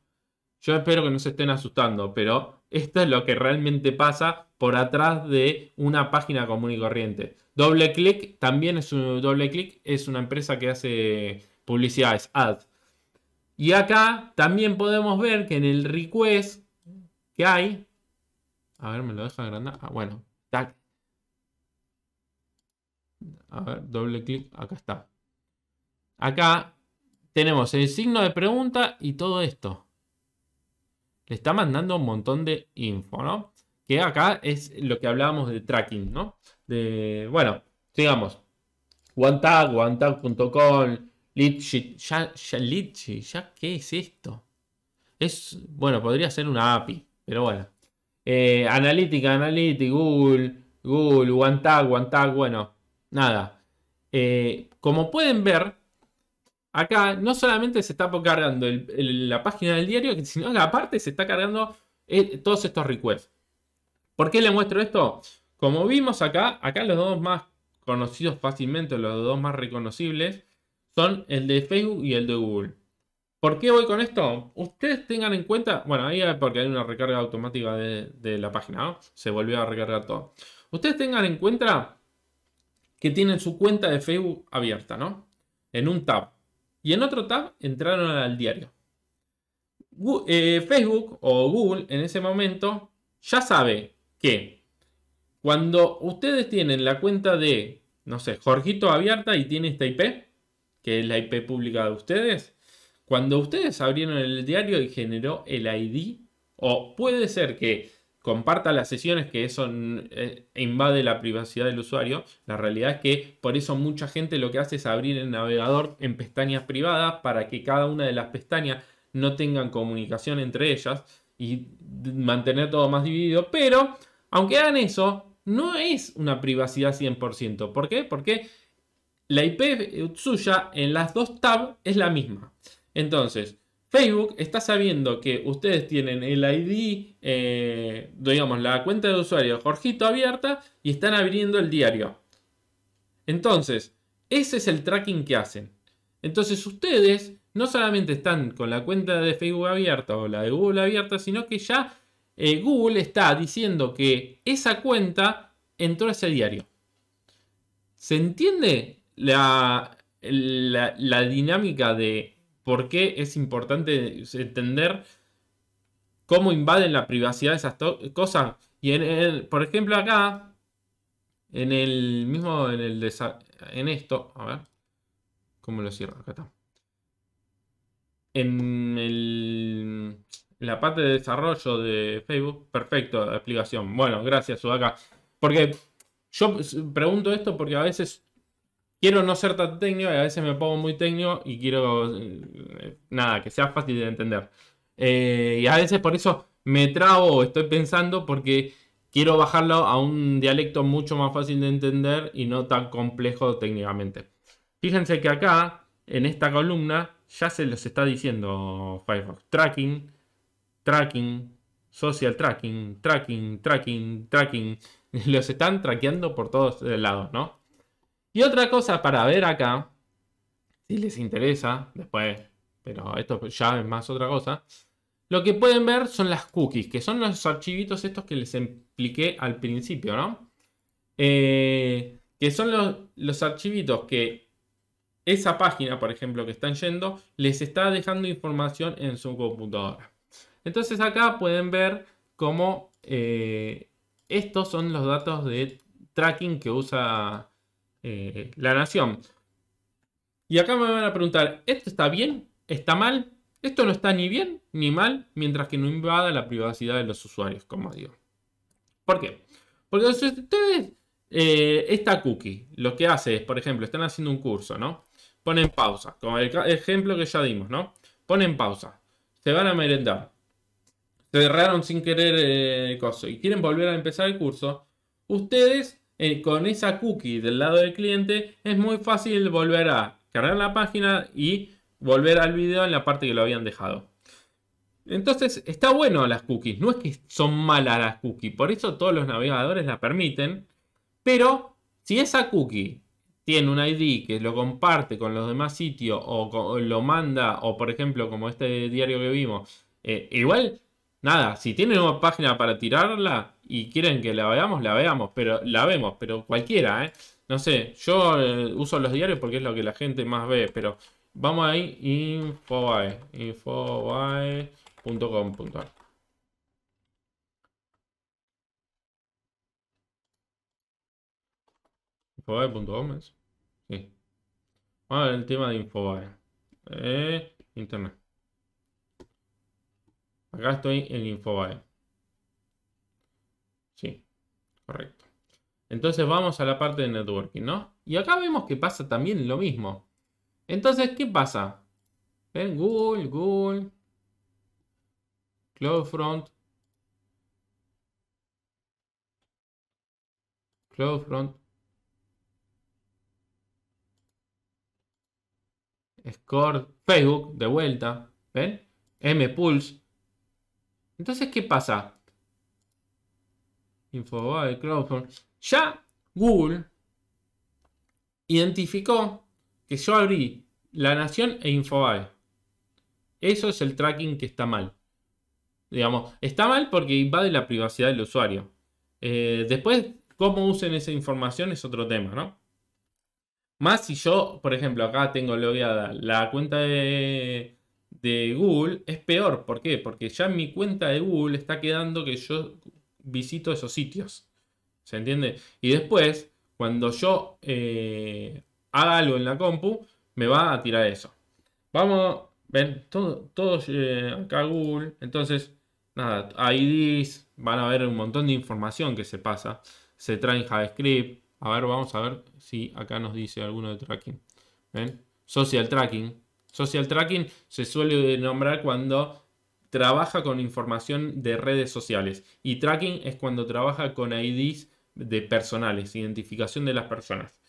yo espero que no se estén asustando, pero esto es lo que realmente pasa por atrás de una página común y corriente. Doble clic, también es un doble clic, es una empresa que hace publicidades, ads. Y acá también podemos ver que en el request que hay, a ver, me lo deja agrandar. Ah, bueno, A ver, doble clic, acá está. Acá tenemos el signo de pregunta y todo esto. Le está mandando un montón de info, ¿no? Que acá es lo que hablábamos de tracking, ¿no? De, bueno, Sigamos. OneTag, OneTag.com, Litchi, ya, ¿qué es esto? Es, bueno, podría ser una API, pero bueno. Eh, Analytica. analítica, Google, Google, OneTag, OneTag, bueno, nada. Eh, como pueden ver, Acá no solamente se está cargando la página del diario, sino que aparte se está cargando eh, todos estos requests. ¿Por qué le muestro esto? Como vimos acá, acá los dos más conocidos fácilmente, los dos más reconocibles, son el de Facebook y el de Google. ¿Por qué voy con esto? Ustedes tengan en cuenta, bueno, ahí porque hay una recarga automática de, de la página, se volvió a recargar todo. Ustedes tengan en cuenta que tienen su cuenta de Facebook abierta, ¿no? En un tab. Y en otro tab entraron al diario. Eh, Facebook o Google en ese momento ya sabe que cuando ustedes tienen la cuenta de, no sé, Jorgito abierta y tiene esta IP, que es la IP pública de ustedes, cuando ustedes abrieron el diario y generó el ID, o puede ser que comparta las sesiones, que eso mm, eh, invade la privacidad del usuario. La realidad es que por eso mucha gente lo que hace es abrir el navegador en pestañas privadas para que cada una de las pestañas no tengan comunicación entre ellas y mantener todo más dividido. Pero, aunque hagan eso, no es una privacidad 100%. ¿Por qué? Porque la IP suya en las dos tabs es la misma. Entonces, Facebook está sabiendo que ustedes tienen el ID, eh, digamos, la cuenta de usuario Jorgito abierta y están abriendo el diario. Entonces, ese es el tracking que hacen. Entonces, ustedes no solamente están con la cuenta de Facebook abierta o la de Google abierta, sino que ya eh, Google está diciendo que esa cuenta entró a ese diario. ¿Se entiende la, la dinámica de por qué es importante entender cómo invaden la privacidad esas cosas. Y en por ejemplo, acá, en el mismo, en, el en esto, a ver, ¿cómo lo cierro? Acá está. En, el, la parte de desarrollo de Facebook, perfecto, la aplicación. Bueno, gracias, Sudaka. Porque yo pregunto esto porque a veces quiero no ser tan técnico a veces me pongo muy técnico y quiero, eh, nada, que sea fácil de entender. Eh, y a veces por eso me trabo, estoy pensando porque quiero bajarlo a un dialecto mucho más fácil de entender y no tan complejo técnicamente. Fíjense que acá, en esta columna, ya se los está diciendo Firefox. Tracking, tracking, social tracking, tracking, tracking, tracking. [laughs] Los están traqueando por todos lados, ¿no? Y otra cosa para ver acá, si les interesa, después, pero esto ya es más otra cosa, lo que pueden ver son las cookies, que son los archivitos estos que les expliqué al principio, ¿no? Eh, que son los, archivitos que esa página, por ejemplo, que están yendo, les está dejando información en su computadora. Entonces acá pueden ver cómo eh, estos son los datos de tracking que usa eh, la nación. Y acá me van a preguntar, ¿esto está bien? ¿Está mal? Esto no está ni bien ni mal mientras que no invada la privacidad de los usuarios, como digo. ¿Por qué? Porque ustedes, eh, esta cookie, lo que hace es, por ejemplo, están haciendo un curso, ¿no? Ponen pausa, como el ejemplo que ya dimos, ¿no? Ponen pausa, se van a merendar, se cerraron sin querer eh, el y quieren volver a empezar el curso. Ustedes con esa cookie del lado del cliente es muy fácil volver a cargar la página y volver al video en la parte que lo habían dejado. Entonces está bueno las cookies, no es que son malas las cookies, por eso todos los navegadores la permiten, pero si esa cookie tiene un ID que lo comparte con los demás sitios o, lo manda, o por ejemplo como este diario que vimos, eh, igual, nada, si tiene una página para tirarla, y quieren que la veamos, la veamos, pero la vemos, pero cualquiera, ¿eh? No sé, yo eh, uso los diarios porque es lo que la gente más ve, pero vamos ahí, infobae, infobae.com.ar. Infobae.com Sí. Vamos a ver el tema de Infobae. Eh, internet. Acá estoy en Infobae. Correcto. Entonces vamos a la parte de networking, ¿no? Y acá vemos que pasa también lo mismo. Entonces, ¿qué pasa? ¿Ven? Google, Google, CloudFront, CloudFront, Score, Facebook, de vuelta, ¿ven? M-Pulse. Entonces, ¿qué pasa? Infobae, Crawford. Ya Google identificó que yo abrí La Nación e Infobae. Eso es el tracking que está mal. Digamos, está mal porque invade la privacidad del usuario. Eh, después, cómo usen esa información es otro tema, ¿no? Más si yo, por ejemplo, acá tengo logueada la cuenta de, de Google, es peor. ¿Por qué? Porque ya en mi cuenta de Google está quedando que yo visito esos sitios. ¿Se entiende? Y después, cuando yo eh, haga algo en la compu, me va a tirar eso. Vamos, ven, todo, todo eh, acá Google. Entonces, nada, IDs, van a ver un montón de información que se pasa. Se trae en JavaScript. A ver, vamos a ver si acá nos dice alguno de tracking. Social tracking. Social tracking se suele nombrar cuando trabaja con información de redes sociales y tracking es cuando trabaja con IDs de personales, identificación de las personas.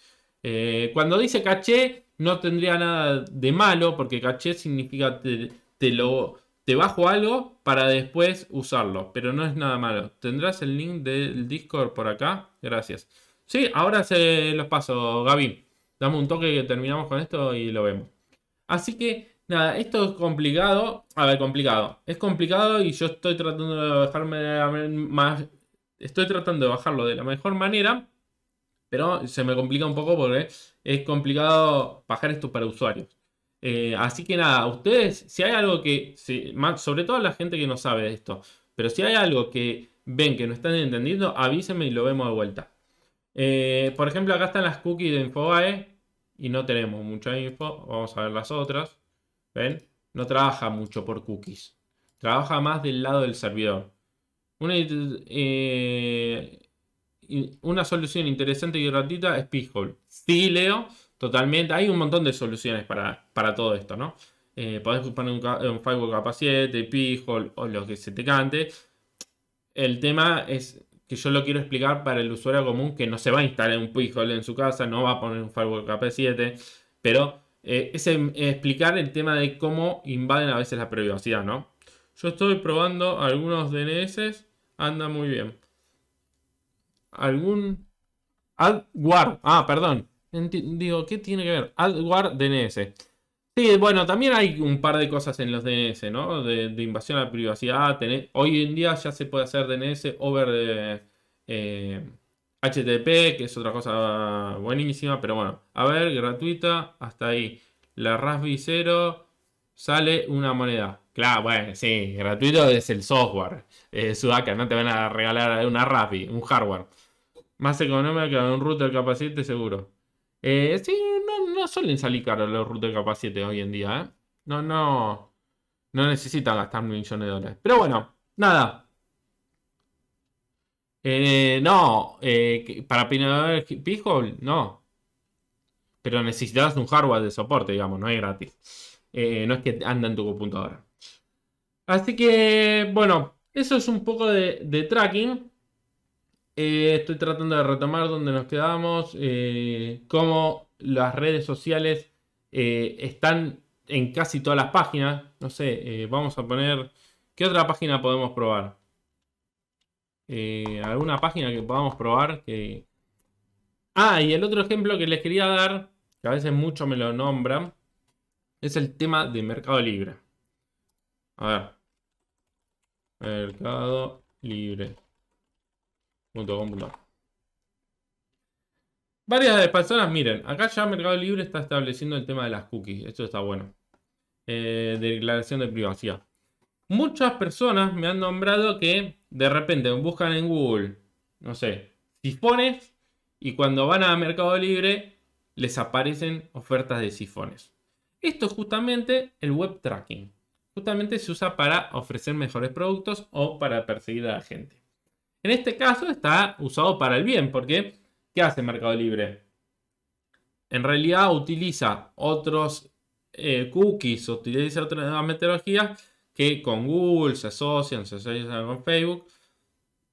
Eh, cuando dice caché no tendría nada de malo porque caché significa te, lo, te bajo algo para después usarlo, pero no es nada malo. ¿Tendrás el link del Discord por acá? Gracias. Sí, ahora se los paso, Gaby. damos un toque que terminamos con esto y lo vemos. Así que Nada, esto es complicado. A ver, complicado. Es complicado y yo estoy tratando de bajarme más. Estoy tratando de bajarlo de la mejor manera. Pero se me complica un poco porque es complicado bajar esto para usuarios. Eh, así que nada, ustedes, si hay algo que. sobre todo la gente que no sabe de esto. Pero si hay algo que ven que no están entendiendo, avísenme y lo vemos de vuelta. Eh, por ejemplo, acá están las cookies de InfoAE. Y no tenemos mucha info. Vamos a ver las otras. ¿Ven? No trabaja mucho por cookies. Trabaja más del lado del servidor. Una, eh, solución interesante y gratuita es Pijol. Sí, Leo, totalmente. Hay un montón de soluciones para, para todo esto, ¿no? Eh, podés poner un, un firewall capa 7, Pi-hole o lo que se te cante. El tema es que yo lo quiero explicar para el usuario común que no se va a instalar un Pijol en su casa, no va a poner un firewall capa 7, pero eh, es em, explicar el tema de cómo invaden a veces la privacidad, ¿no? Yo estoy probando algunos DNS, anda muy bien. Algún Adwar. ah, perdón. digo, ¿qué tiene que ver? Adwar, DNS. Sí, bueno, también hay un par de cosas en los DNS, ¿no? De, invasión a la privacidad. Hoy en día ya se puede hacer DNS over eh, eh, HTTP, que es otra cosa buenísima, pero bueno, a ver, gratuita, hasta ahí. La Raspberry 0 sale una moneda. Claro, bueno, sí, gratuito es el software. Eh, Sudaca, no te van a regalar una Raspberry, un hardware. Más económica que un router K7 seguro. Eh, sí, no, no, suelen salir caros los routers K7 hoy en día, ¿eh? No, no. No necesitan gastar millones de dólares. Pero bueno, nada. Eh, no, eh, para Pinador Pijol, no. Pero necesitas un hardware de soporte, digamos, no es gratis. Eh, no es que anda en tu computadora. Así que, bueno, eso es un poco de, de tracking. estoy tratando de retomar donde nos quedamos, cómo las redes sociales están en casi todas las páginas. No sé, vamos a poner, ¿qué otra página podemos probar? Eh, alguna página que podamos probar. Que... Ah, y el otro ejemplo que les quería dar, que a veces mucho me lo nombran, es el tema de Mercado Libre. A ver. Mercado Libre. Punto com, Varias personas, miren, acá ya Mercado Libre está estableciendo el tema de las cookies. Esto está bueno. Eh, declaración de privacidad. Muchas personas me han nombrado que de repente buscan en Google, no sé, sifones y cuando van a Mercado Libre les aparecen ofertas de sifones. Esto es justamente el web tracking. Justamente se usa para ofrecer mejores productos o para perseguir a la gente. En este caso está usado para el bien, porque ¿qué hace Mercado Libre? En realidad utiliza otros eh, cookies, utiliza otras metodologías que con Google se asocian, se asocian con Facebook.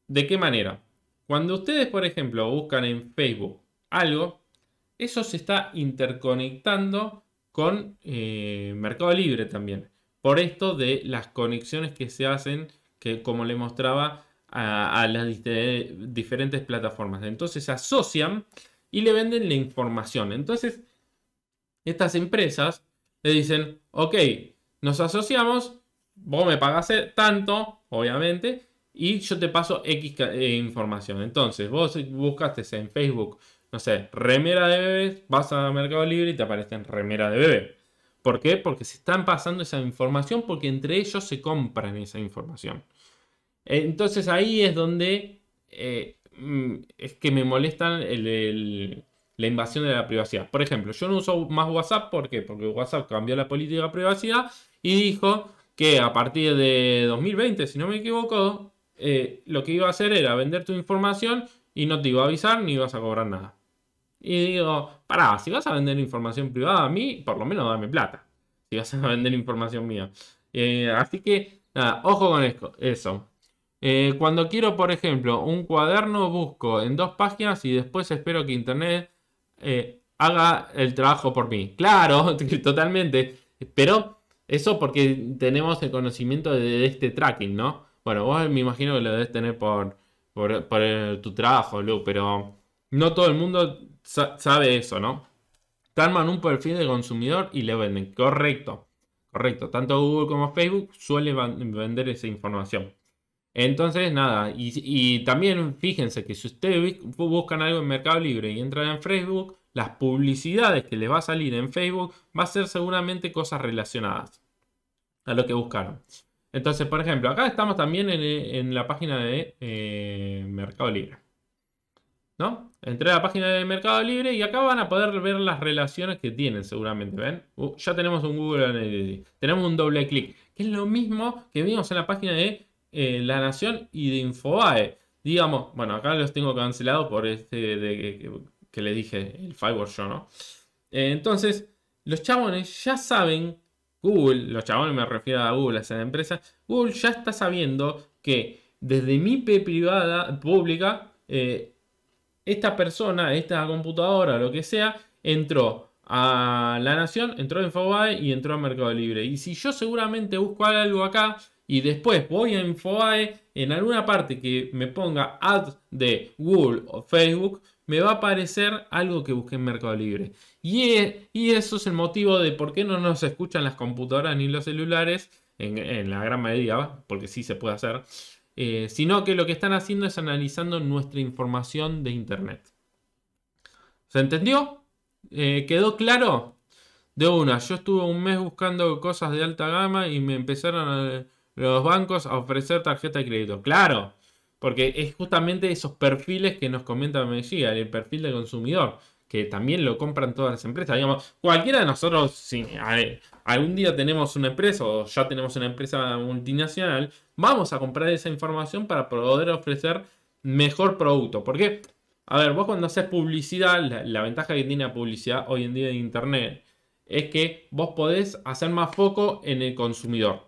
¿De qué manera? Cuando ustedes, por ejemplo, buscan en Facebook algo, eso se está interconectando con eh, Mercado Libre también. Por esto de las conexiones que se hacen, que como le mostraba, a, a, las diferentes plataformas. Entonces se asocian y le venden la información. Entonces, estas empresas le dicen, ok, nos asociamos, vos me pagas tanto, obviamente, y yo te paso X eh, información. Entonces, vos buscaste en Facebook, no sé, remera de bebés, vas a Mercado Libre y te aparecen remera de bebé. ¿Por qué? Porque se están pasando esa información porque entre ellos se compran esa información. Entonces ahí es donde eh, mm, es que me molestan la invasión de la privacidad. Por ejemplo, yo no uso más WhatsApp, ¿por qué? Porque WhatsApp cambió la política de privacidad y dijo, que a partir de 2020, si no me equivoco, eh, lo que iba a hacer era vender tu información y no te iba a avisar ni ibas a cobrar nada. Y digo, pará, si vas a vender información privada a mí, por lo menos dame plata. Si vas a [laughs] vender información mía. Eh, así que, nada, ojo con eso. Eh, cuando quiero, por ejemplo, un cuaderno, busco en dos páginas y después espero que Internet haga el trabajo por mí. Claro, [laughs] totalmente. Pero eso porque tenemos el conocimiento de, este tracking, ¿no? Bueno, vos me imagino que lo debes tener por, por, eh, tu trabajo, Lu, pero no todo el mundo sabe eso, ¿no? Te un perfil de consumidor y le venden. Correcto, correcto. Tanto Google como Facebook suelen vender esa información. Entonces, nada, y, y, también fíjense que si ustedes buscan algo en Mercado Libre y entran en Facebook, las publicidades que les va a salir en Facebook va a ser seguramente cosas relacionadas a lo que buscaron. Entonces, por ejemplo, acá estamos también en, la página de eh, Mercado Libre. ¿No? Entré a la página de Mercado Libre y acá van a poder ver las relaciones que tienen seguramente, ¿ven? Uh, ya tenemos un Google Analytics, tenemos un doble clic, que es lo mismo que vimos en la página de eh, La Nación y de Infobae. Digamos, bueno, acá los tengo cancelados por este que le dije, el Firewall, yo. ¿no? Eh, entonces, los chabones ya saben, Google, los chabones me refiero a Google, a esa empresa, Google ya está sabiendo que desde mi IP privada, pública, eh, esta persona, esta computadora, lo que sea, entró a La Nación, entró en Infobae y entró a Mercado Libre. Y si yo seguramente busco algo acá y después voy a Infobae, en alguna parte que me ponga ads de Google o Facebook, me va a aparecer algo que busqué en Mercado Libre. Y, e, y eso es el motivo de por qué no nos escuchan las computadoras ni los celulares, en, la gran medida, porque sí se puede hacer, eh, sino que lo que están haciendo es analizando nuestra información de Internet. ¿Se entendió? Eh, ¿Quedó claro? De una, yo estuve un mes buscando cosas de alta gama y me empezaron eh, los bancos a ofrecer tarjeta de crédito. Claro, porque es justamente esos perfiles que nos comenta Mejía, el perfil del consumidor, que también lo compran todas las empresas. Digamos, cualquiera de nosotros, si algún día tenemos una empresa o ya tenemos una empresa multinacional, vamos a comprar esa información para poder ofrecer mejor producto. Porque, a ver, vos cuando haces publicidad, la, la ventaja que tiene la publicidad hoy en día en Internet es que vos podés hacer más foco en el consumidor.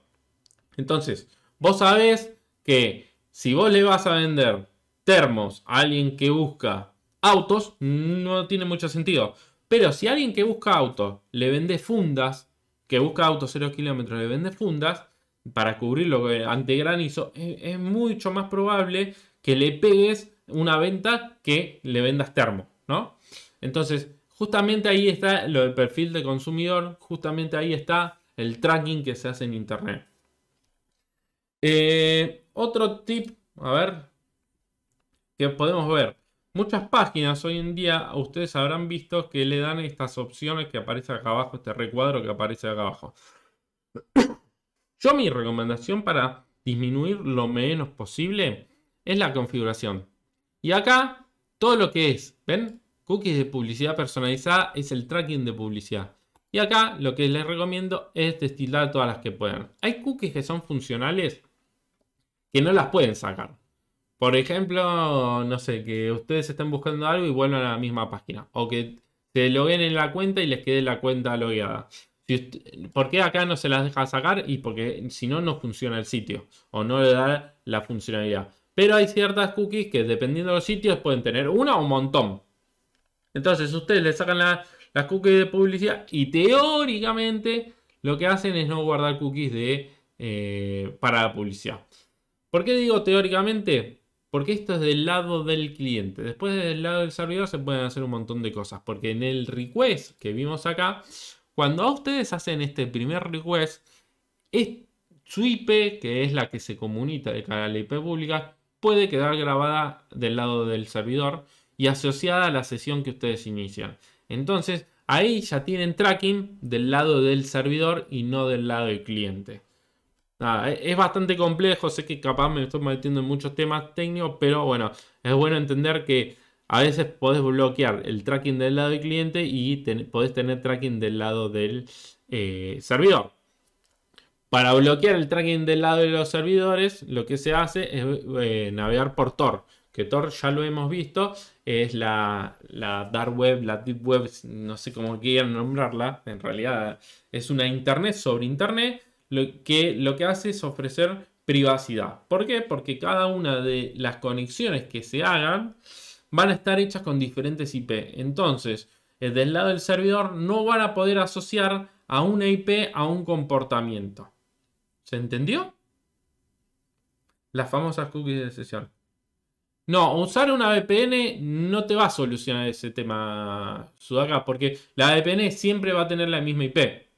Entonces, vos sabés que si vos le vas a vender termos a alguien que busca autos, no tiene mucho sentido. Pero si alguien que busca autos le vende fundas, que busca autos 0 kilómetros, le vende fundas, para cubrir lo que ante granizo, es, mucho más probable que le pegues una venta que le vendas termos. ¿no? Entonces, justamente ahí está lo del perfil de consumidor, justamente ahí está el tracking que se hace en internet. Eh, otro tip, a ver, que podemos ver. Muchas páginas hoy en día ustedes habrán visto que le dan estas opciones que aparece acá abajo, este recuadro que aparece acá abajo. Yo mi recomendación para disminuir lo menos posible es la configuración. Y acá todo lo que es, ¿ven? Cookies de publicidad personalizada es el tracking de publicidad. Y acá lo que les recomiendo es destilar todas las que puedan. Hay cookies que son funcionales que no las pueden sacar. Por ejemplo, no sé, que ustedes estén buscando algo y vuelvan a la misma página. O que se logueen en la cuenta y les quede la cuenta logueada. ¿Por qué acá no se las deja sacar? Y porque si no, no funciona el sitio. O no le da la funcionalidad. Pero hay ciertas cookies que dependiendo de los sitios pueden tener una o un montón. Entonces ustedes le sacan las cookies de publicidad y teóricamente lo que hacen es no guardar cookies de, eh, para la publicidad. ¿Por qué digo teóricamente? Porque esto es del lado del cliente. Después del lado del servidor se pueden hacer un montón de cosas. Porque en el request que vimos acá, cuando ustedes hacen este primer request, su IP, que es la que se comunica de cara a la IP pública, puede quedar grabada del lado del servidor y asociada a la sesión que ustedes inician. Entonces, ahí ya tienen tracking del lado del servidor y no del lado del cliente. E-, es bastante complejo, sé que capaz me estoy metiendo en muchos temas técnicos, pero bueno, es bueno entender que a veces podés bloquear el tracking del lado del cliente y podés tener tracking del lado del eh, servidor. Para bloquear el tracking del lado de los servidores, lo que se hace es eh, navegar por Tor. Que Tor ya lo hemos visto, es la, la, dark web, la deep web, no sé cómo quieran nombrarla. En realidad es una internet sobre internet lo que, lo que hace es ofrecer privacidad. ¿Por qué? Porque cada una de las conexiones que se hagan van a estar hechas con diferentes IP. Entonces, eh, desde lado del servidor no van a poder asociar a una IP a un comportamiento. ¿Se entendió? Las famosas cookies de sesión. No, usar una VPN no te va a solucionar ese tema, Sudaka, porque la VPN siempre va a tener la misma IP.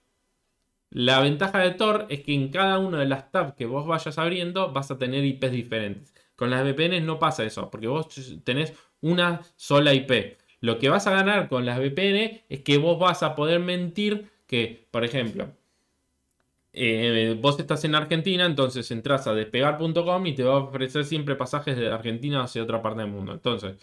La ventaja de Tor es que en cada una de las tabs que vos vayas abriendo vas a tener IPs diferentes. Con las VPNs no pasa eso, porque vos tenés una sola IP. Lo que vas a ganar con las VPN es que vos vas a poder mentir que, por ejemplo, eh, vos estás en Argentina, entonces entras a despegar.com y te va a ofrecer siempre pasajes de Argentina hacia otra parte del mundo. Entonces,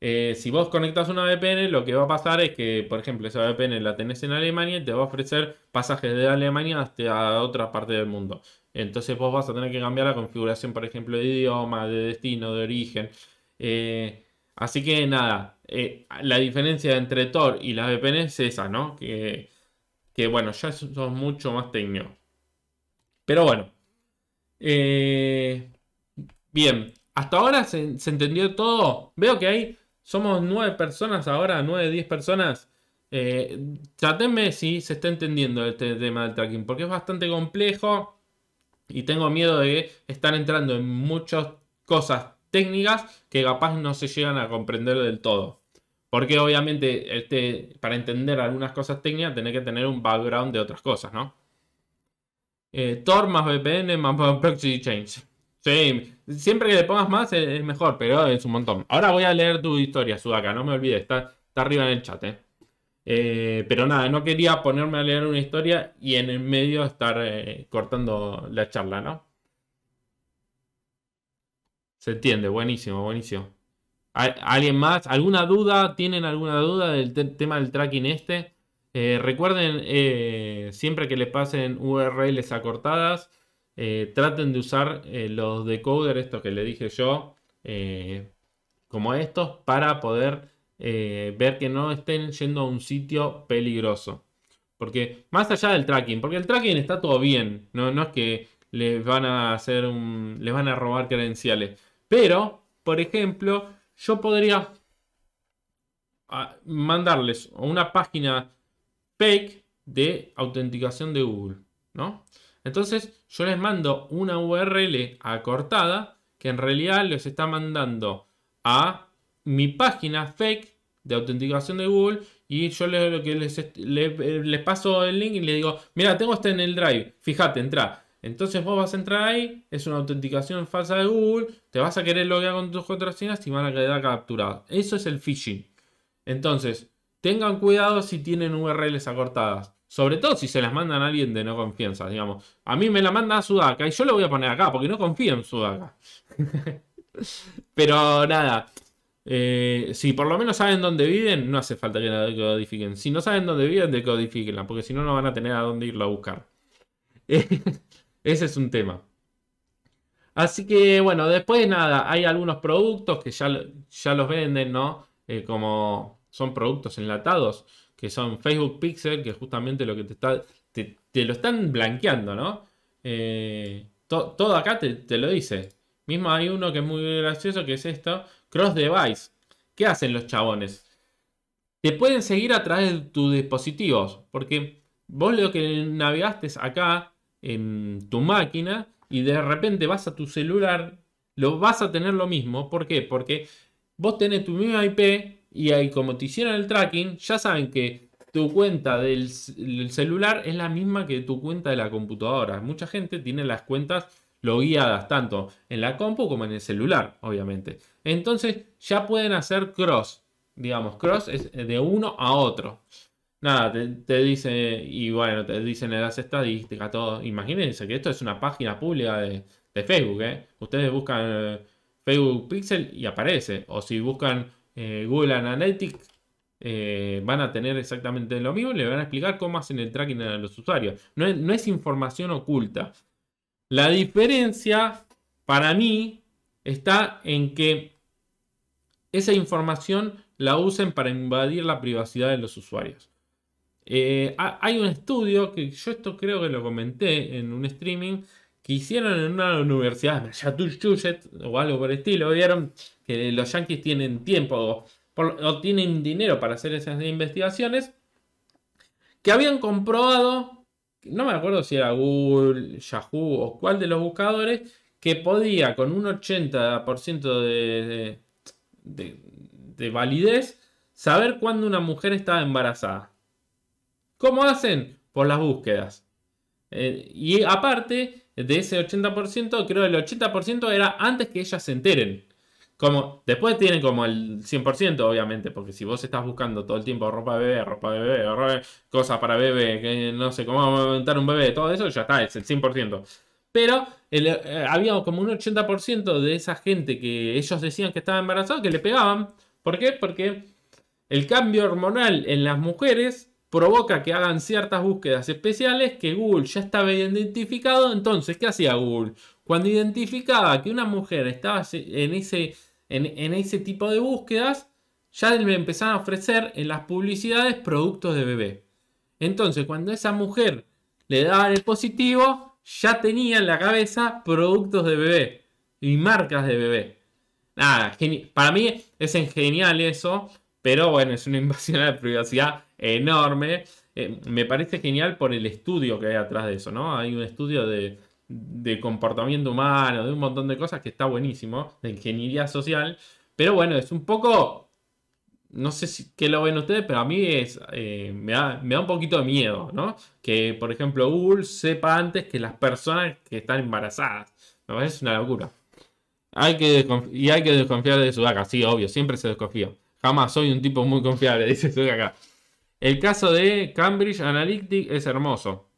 eh, si vos conectas una VPN, lo que va a pasar es que, por ejemplo, esa VPN la tenés en Alemania y te va a ofrecer pasajes de Alemania hasta otra parte del mundo. Entonces vos vas a tener que cambiar la configuración, por ejemplo, de idioma, de destino, de origen. Eh, así que nada, eh, la diferencia entre Tor y la VPN es esa, ¿no? Que, que bueno, ya sos mucho más técnico. Pero bueno. bien, hasta ahora se entendió todo. Veo que hay somos nueve personas ahora, nueve, diez personas. Eh, si se está entendiendo este tema del tracking, porque es bastante complejo y tengo miedo de estar entrando en muchas cosas técnicas que capaz no se llegan a comprender del todo. Porque obviamente este, para entender algunas cosas técnicas tenés que tener un background de otras cosas, ¿no? Eh, Tor más VPN más proxy change siempre que le pongas más es, mejor, pero es un montón. Ahora voy a leer tu historia, Sudaka, no me olvides, está, arriba en el chat, eh. Eh, pero nada, no quería ponerme a leer una historia y en el medio estar eh, cortando la charla, ¿no? Se entiende, buenísimo, buenísimo. ¿Alguien más? ¿Alguna duda? ¿Tienen alguna duda del tema del tracking este? recuerden, siempre que les pasen URLs acortadas, eh, traten de usar eh, los decoders, estos que le dije yo, eh, como estos, para poder ver que no estén yendo a un sitio peligroso. Porque más allá del tracking, porque el tracking está todo bien, no, es que les van a hacer un, les van a robar credenciales. Pero, por ejemplo, yo podría ah, mandarles una página fake de autenticación de Google, ¿no? Entonces yo les mando una URL acortada que en realidad les está mandando a mi página fake de autenticación de Google y yo les, paso el link y les digo, mira, tengo este en el drive, fíjate, entra. Entonces vos vas a entrar ahí, es una autenticación falsa de Google, te vas a querer loguear con tus contraseñas y van a quedar capturados. Eso es el phishing. Entonces, tengan cuidado si tienen URLs acortadas. Sobre todo si se las mandan a alguien de no confianza, digamos. A mí me la manda Sudaka y yo lo voy a poner acá porque no confío en Sudaca. [laughs] Pero nada. Eh, si por lo menos saben dónde viven, no hace falta que la decodifiquen. Si no saben dónde viven, decodifiquenla, porque si no, no van a tener a dónde irlo a buscar. [laughs] Ese es un tema. Así que bueno, después nada, hay algunos productos que ya, ya los venden, ¿no? Eh, como son productos enlatados que son Facebook Pixel, que justamente lo que te está. Te, lo están blanqueando, ¿no? Eh, todo acá te, lo dice. Mismo hay uno que es muy gracioso, que es esto: Cross Device. ¿Qué hacen los chabones? Te pueden seguir a través de tus dispositivos, porque vos lo que navegaste acá en tu máquina y de repente vas a tu celular, lo vas a tener lo mismo. ¿Por qué? Porque vos tenés tu misma IP y ahí como te hicieron el tracking, ya saben que tu cuenta del, celular es la misma que tu cuenta de la computadora. Mucha gente tiene las cuentas logueadas tanto en la compu como en el celular, obviamente. Entonces ya pueden hacer cross. Digamos, cross es de uno a otro. Nada, te, dice, y bueno, te dicen las estadísticas, todo. Imagínense que esto es una página pública de, de Facebook, ¿eh? Ustedes buscan eh, Facebook Pixel y aparece. O si buscan eh, Google Analytics eh, van a tener exactamente lo mismo, le van a explicar cómo hacen el tracking de los usuarios. No es, información oculta. La diferencia para mí está en que esa información la usen para invadir la privacidad de los usuarios. Eh, hay un estudio que yo esto creo que lo comenté en un streaming que hicieron en una universidad, o algo por el estilo, vieron que los yankees tienen tiempo o, tienen dinero para hacer esas investigaciones, que habían comprobado, no me acuerdo si era Google, Yahoo o cuál de los buscadores, que podía con un 80% de, de, validez saber cuándo una mujer estaba embarazada. ¿Cómo hacen? Por las búsquedas. Eh, y aparte, de ese 80%, creo que el 80% era antes que ellas se enteren. Como, después tienen como el 100%, obviamente, porque si vos estás buscando todo el tiempo ropa de bebé, ropa de bebé, cosas para bebé, que no sé cómo aumentar un bebé, todo eso, ya está, es el 100%. Pero eh, había como un 80% de esa gente que ellos decían que estaba embarazada que le pegaban. ¿Por qué? Porque el cambio hormonal en las mujeres provoca que hagan ciertas búsquedas especiales que Google ya estaba identificado. Entonces, ¿qué hacía Google? Cuando identificaba que una mujer estaba en ese, en, ese tipo de búsquedas, ya le empezaban a ofrecer en las publicidades productos de bebé. Entonces, cuando esa mujer le daba el positivo, ya tenía en la cabeza productos de bebé y marcas de bebé. Nada, para mí es genial eso, pero bueno, es una [laughs] invasión a la privacidad enorme. Eh, me parece genial por el estudio que hay atrás de eso, ¿no? Hay un estudio de, comportamiento humano, de un montón de cosas que está buenísimo, de ingeniería social. Pero bueno, es un poco. No sé si qué lo ven ustedes, pero a mí es, eh, me, da, un poquito de miedo, ¿no? Que, por ejemplo, Google sepa antes que las personas que están embarazadas. Me es una locura. Hay que y hay que desconfiar de Sudaka, sí, obvio, siempre se desconfía. Jamás soy un tipo muy confiable, [laughs] dice acá. El caso de Cambridge Analytic es hermoso.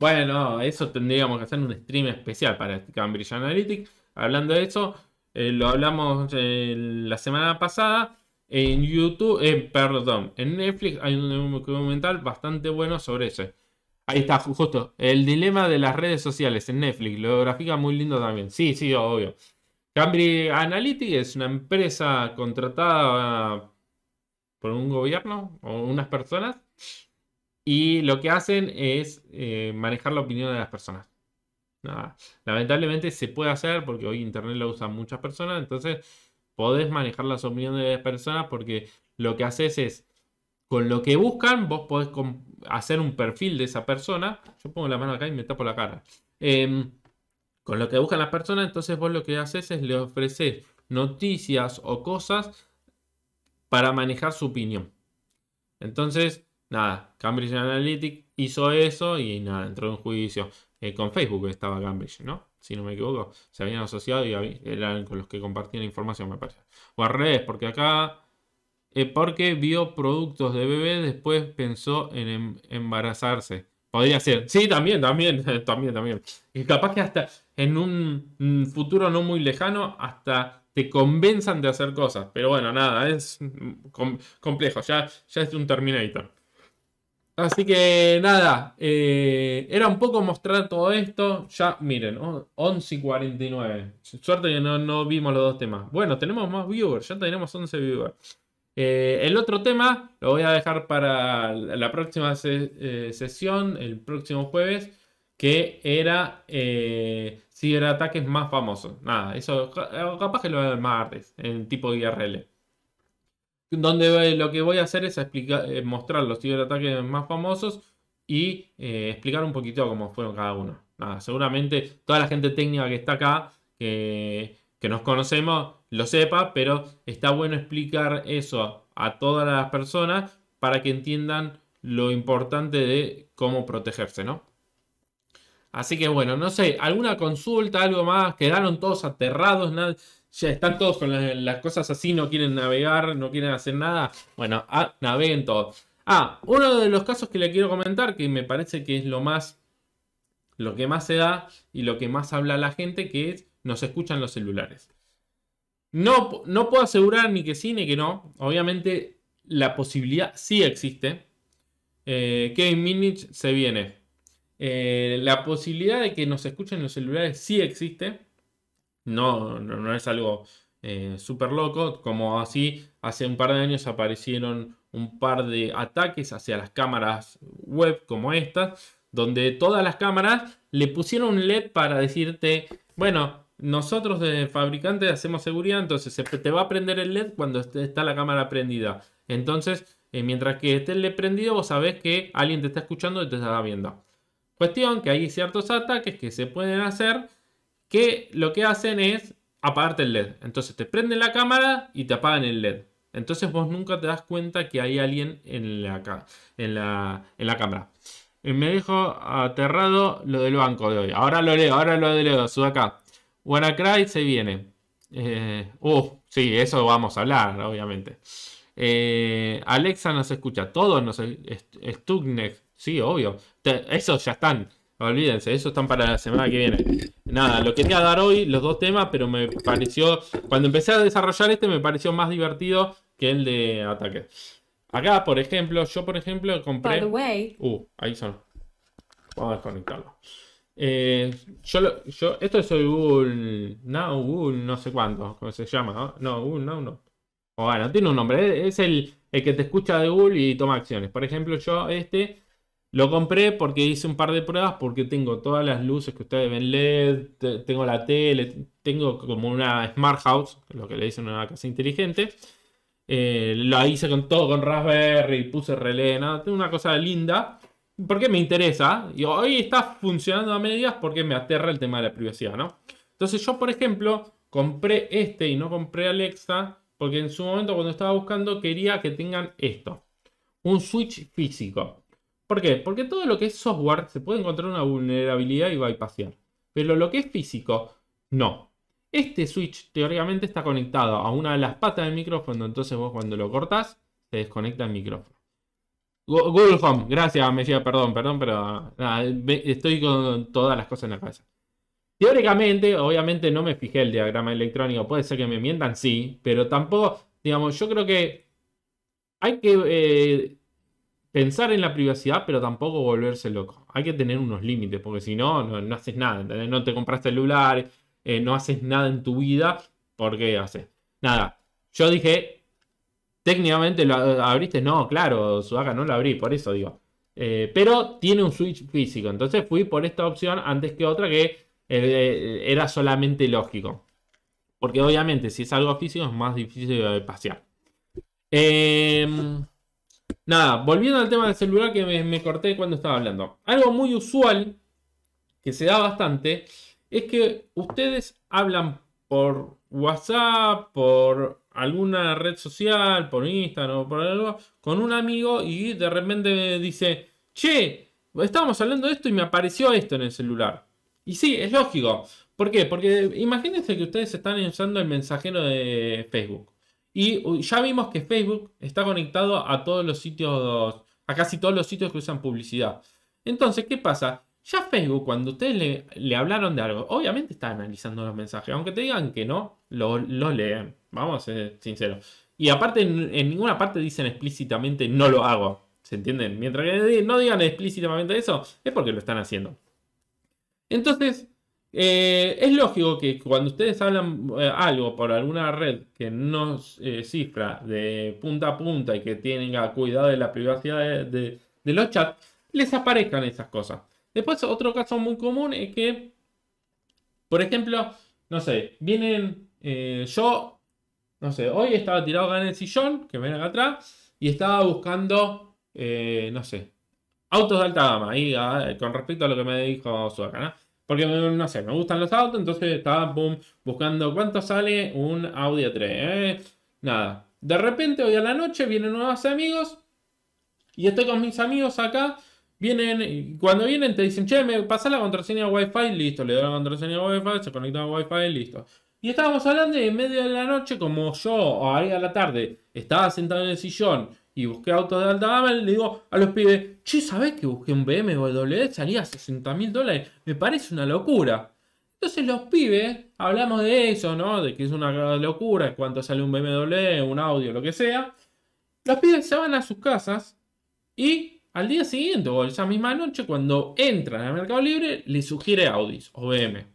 Bueno, eso tendríamos que hacer un stream especial para Cambridge Analytic. Hablando de eso, eh, lo hablamos eh, la semana pasada. En YouTube, eh, perdón, en Netflix hay un documental bastante bueno sobre eso. Ahí está, justo. El dilema de las redes sociales en Netflix. Lo grafica muy lindo también. Sí, sí, obvio. Cambridge Analytica es una empresa contratada por un gobierno o unas personas y lo que hacen es eh, manejar la opinión de las personas. Lamentablemente se puede hacer porque hoy Internet lo usan muchas personas, entonces podés manejar las opiniones de las personas porque lo que haces es, con lo que buscan, vos podés hacer un perfil de esa persona. Yo pongo la mano acá y me tapo la cara. Em, con lo que buscan las personas, entonces vos lo que haces es le ofrecer noticias o cosas para manejar su opinión. Entonces, nada, Cambridge Analytica hizo eso y nada, entró en juicio. Eh, con Facebook estaba Cambridge, ¿no? Si no me equivoco, se habían asociado y eran con los que compartían información, me parece. O a redes, porque acá, eh, porque vio productos de bebé, después pensó en em, embarazarse. Podría ser. Sí, también, también, [laughs] también, también. Y capaz que hasta en un futuro no muy lejano, hasta te convenzan de hacer cosas. Pero bueno, nada, es complejo, ya, ya es un Terminator. Así que nada, eh, era un poco mostrar todo esto. Ya, miren, 11.49. Suerte que no, no vimos los dos temas. Bueno, tenemos más viewers, ya tenemos 11 viewers. Eh, el otro tema lo voy a dejar para la próxima eh, sesión, el próximo jueves que era eh, ciberataques más famosos. Nada, eso eh, capaz que lo vean más martes, en tipo IRL. Donde eh, lo que voy a hacer es explicar, eh, mostrar los ciberataques más famosos y explicar un poquito cómo fueron cada uno. Nada, seguramente toda la gente técnica que está acá, que, que nos conocemos, lo sepa, pero está bueno explicar eso a todas las personas para que entiendan lo importante de cómo protegerse, ¿no? Así que bueno, no sé, alguna consulta, algo más, quedaron todos aterrados, ya están todos con las, cosas así, no quieren navegar, no quieren hacer nada. Bueno, ah, naveguen todos. Ah, uno de los casos que le quiero comentar, que me parece que es lo más, lo que más se da y lo que más habla la gente, que es, nos escuchan los celulares. No, no puedo asegurar ni que sí ni que no. Obviamente la posibilidad sí existe. que eh, en Minich se viene. Eh, la posibilidad de que nos escuchen los celulares sí existe. No, no, es algo eh, súper loco. Como así, hace un par de años aparecieron un par de ataques hacia las cámaras web como estas, donde todas las cámaras le pusieron un LED para decirte, bueno, nosotros de fabricante hacemos seguridad, entonces se te va a prender el LED cuando está la cámara prendida. Entonces, eh, mientras que esté el LED prendido, vos sabés que alguien te está escuchando y te está viendo. Cuestión que hay ciertos ataques que se pueden hacer que lo que hacen es apagarte el LED. Entonces te prenden la cámara y te apagan el LED. Entonces vos nunca te das cuenta que hay alguien en la, en la, cámara. me dijo aterrado lo del banco de hoy. Ahora lo leo, ahora lo leo, acá. WannaCry se viene. Eh, uh, sí, eso vamos a hablar, obviamente. Eh, Alexa nos escucha, todos nos... Stugnex, sí, obvio eso ya están. Olvídense, eso están para la semana que viene. Nada, lo quería dar hoy, los dos temas, pero me pareció. Cuando empecé a desarrollar este, me pareció más divertido que el de ataque. Acá, por ejemplo, yo, por ejemplo, compré. way. Uh, ahí son. Vamos a desconectarlo. Eh, yo, yo, esto es Google Now, Google no sé cuánto, ¿cómo se llama? No, no Now no. bueno, tiene un nombre, es el, el que te escucha de Google y toma acciones. Por ejemplo, yo este lo compré porque hice un par de pruebas, porque tengo todas las luces que ustedes ven LED, tengo la tele, tengo como una smart house, lo que le dicen una casa inteligente. lo eh, la hice con todo, con Raspberry, puse relé, nada, tengo una cosa linda. Porque me interesa, y hoy está funcionando a medias porque me aterra el tema de la privacidad, ¿no? Entonces yo, por ejemplo, compré este y no compré Alexa, porque en su momento cuando estaba buscando quería que tengan esto, un switch físico. ¿Por qué? Porque todo lo que es software se puede encontrar una vulnerabilidad y bypassear. Pero lo que es físico, no. Este switch teóricamente está conectado a una de las patas del micrófono, entonces vos cuando lo cortas, se desconecta el micrófono. Google Home, gracias, me decía. perdón, perdón, pero estoy con todas las cosas en la cabeza. Teóricamente, obviamente no me fijé el diagrama electrónico, puede ser que me mientan, sí, pero tampoco, digamos, yo creo que hay que eh, pensar en la privacidad, pero tampoco volverse loco. Hay que tener unos límites, porque si no, no, haces nada, No te compras celular, eh, no haces nada en tu vida, ¿Por qué haces nada. Yo dije, técnicamente lo abriste, no, claro, Sudaka, no lo abrí, por eso digo. Eh, pero tiene un switch físico, entonces fui por esta opción antes que otra que eh, era solamente lógico. Porque obviamente si es algo físico es más difícil de pasear. Eh, nada, volviendo al tema del celular que me, corté cuando estaba hablando. Algo muy usual que se da bastante es que ustedes hablan por WhatsApp, por alguna red social, por Instagram o por algo, con un amigo y de repente dice, che, estábamos hablando de esto y me apareció esto en el celular. Y sí, es lógico. ¿Por qué? Porque imagínense que ustedes están usando el mensajero de Facebook. Y ya vimos que Facebook está conectado a todos los sitios, a casi todos los sitios que usan publicidad. Entonces, ¿qué pasa? Ya Facebook, cuando ustedes le, hablaron de algo, obviamente está analizando los mensajes. Aunque te digan que no, lo leen. Vamos a ser sinceros. Y aparte, en, en, ninguna parte dicen explícitamente no lo hago. ¿Se entienden? Mientras que no digan explícitamente eso, es porque lo están haciendo. Entonces, eh, es lógico que cuando ustedes hablan eh, algo por alguna red que no eh, cifra de punta a punta y que tienen cuidado de la privacidad de, los chats, les aparezcan esas cosas. Después, otro caso muy común es que, por ejemplo, no sé, vienen, yo, no sé, hoy estaba tirado acá en el sillón, que ven acá atrás, y estaba buscando, no sé, autos de alta gama, ah, con respecto a lo que me dijo su ¿no? Porque no sé, me gustan los autos, entonces estaba buscando cuánto sale un Audi A3. ¿eh? nada. De repente, hoy a la noche vienen nuevos amigos y estoy con mis amigos acá. Vienen, cuando vienen te dicen, che, me pasa la contraseña Wi-Fi, listo, le doy la contraseña Wi-Fi, se conecta a Wi-Fi, listo. Y estábamos hablando y en medio de la noche, como yo, o ahí a la tarde, estaba sentado en el sillón y busqué autos de alta gama, le digo a los pibes, che, ¿sabés que busqué un BMW? Salía a 60 mil dólares, me parece una locura. Entonces los pibes, hablamos de eso, ¿no? De que es una locura, cuánto sale un BMW, un audio, lo que sea. Los pibes se van a sus casas y al día siguiente o esa misma noche, cuando entran al Mercado Libre, les sugiere Audis o BM.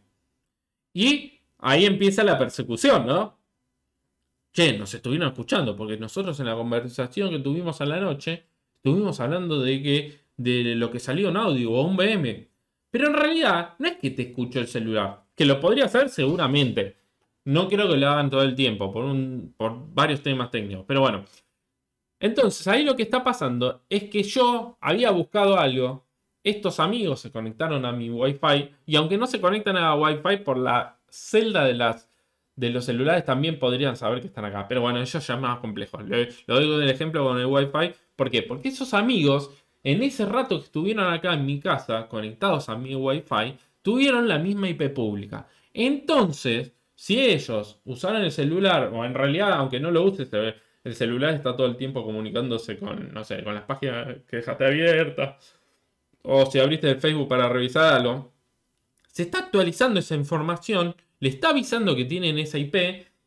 Y ahí empieza la persecución, ¿no? che, nos estuvieron escuchando, porque nosotros en la conversación que tuvimos a la noche, estuvimos hablando de que de lo que salió en audio o un VM. Pero en realidad no es que te escuchó el celular, que lo podría hacer seguramente. No creo que lo hagan todo el tiempo por, un, por varios temas técnicos, pero bueno. Entonces ahí lo que está pasando es que yo había buscado algo, estos amigos se conectaron a mi Wi-Fi y aunque no se conectan a Wi-Fi por la celda de las de los celulares también podrían saber que están acá. Pero bueno, ellos ya es más complejo. Lo, doy digo del ejemplo con el Wi-Fi. ¿Por qué? Porque esos amigos, en ese rato que estuvieron acá en mi casa, conectados a mi Wi-Fi, tuvieron la misma IP pública. Entonces, si ellos usaron el celular, o en realidad, aunque no lo uses, el celular está todo el tiempo comunicándose con, no sé, con las páginas que dejaste abiertas, o si abriste el Facebook para revisarlo, se está actualizando esa información le está avisando que tienen esa IP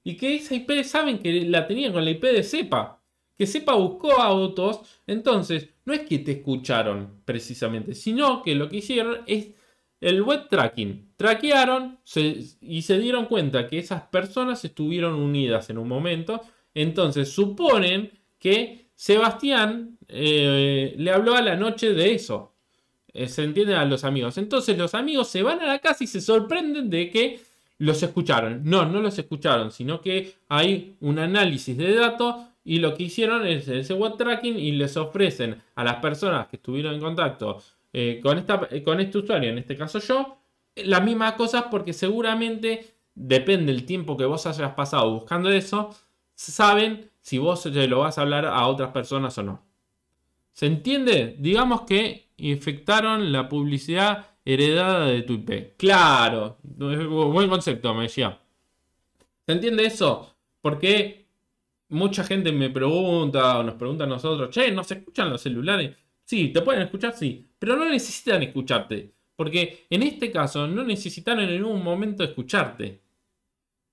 y que esa IP saben que la tenían con la IP de Cepa. Que sepa buscó autos, entonces no es que te escucharon precisamente, sino que lo que hicieron es el web tracking. Traquearon y se dieron cuenta que esas personas estuvieron unidas en un momento. Entonces suponen que Sebastián eh, le habló a la noche de eso. Eh, se entienden a los amigos. Entonces los amigos se van a la casa y se sorprenden de que los escucharon. No, no los escucharon, sino que hay un análisis de datos y lo que hicieron es ese web tracking y les ofrecen a las personas que estuvieron en contacto eh, con, esta, eh, con este usuario, en este caso yo, las mismas cosas porque seguramente depende del tiempo que vos hayas pasado buscando eso, saben si vos se lo vas a hablar a otras personas o no. ¿Se entiende? Digamos que infectaron la publicidad heredada de tu IP. Claro, buen concepto, me decía. ¿Se entiende eso? Porque mucha gente me pregunta o nos pregunta a nosotros, che, se escuchan los celulares? Sí, te pueden escuchar, sí, pero no necesitan escucharte. Porque en este caso no necesitan en ningún momento escucharte.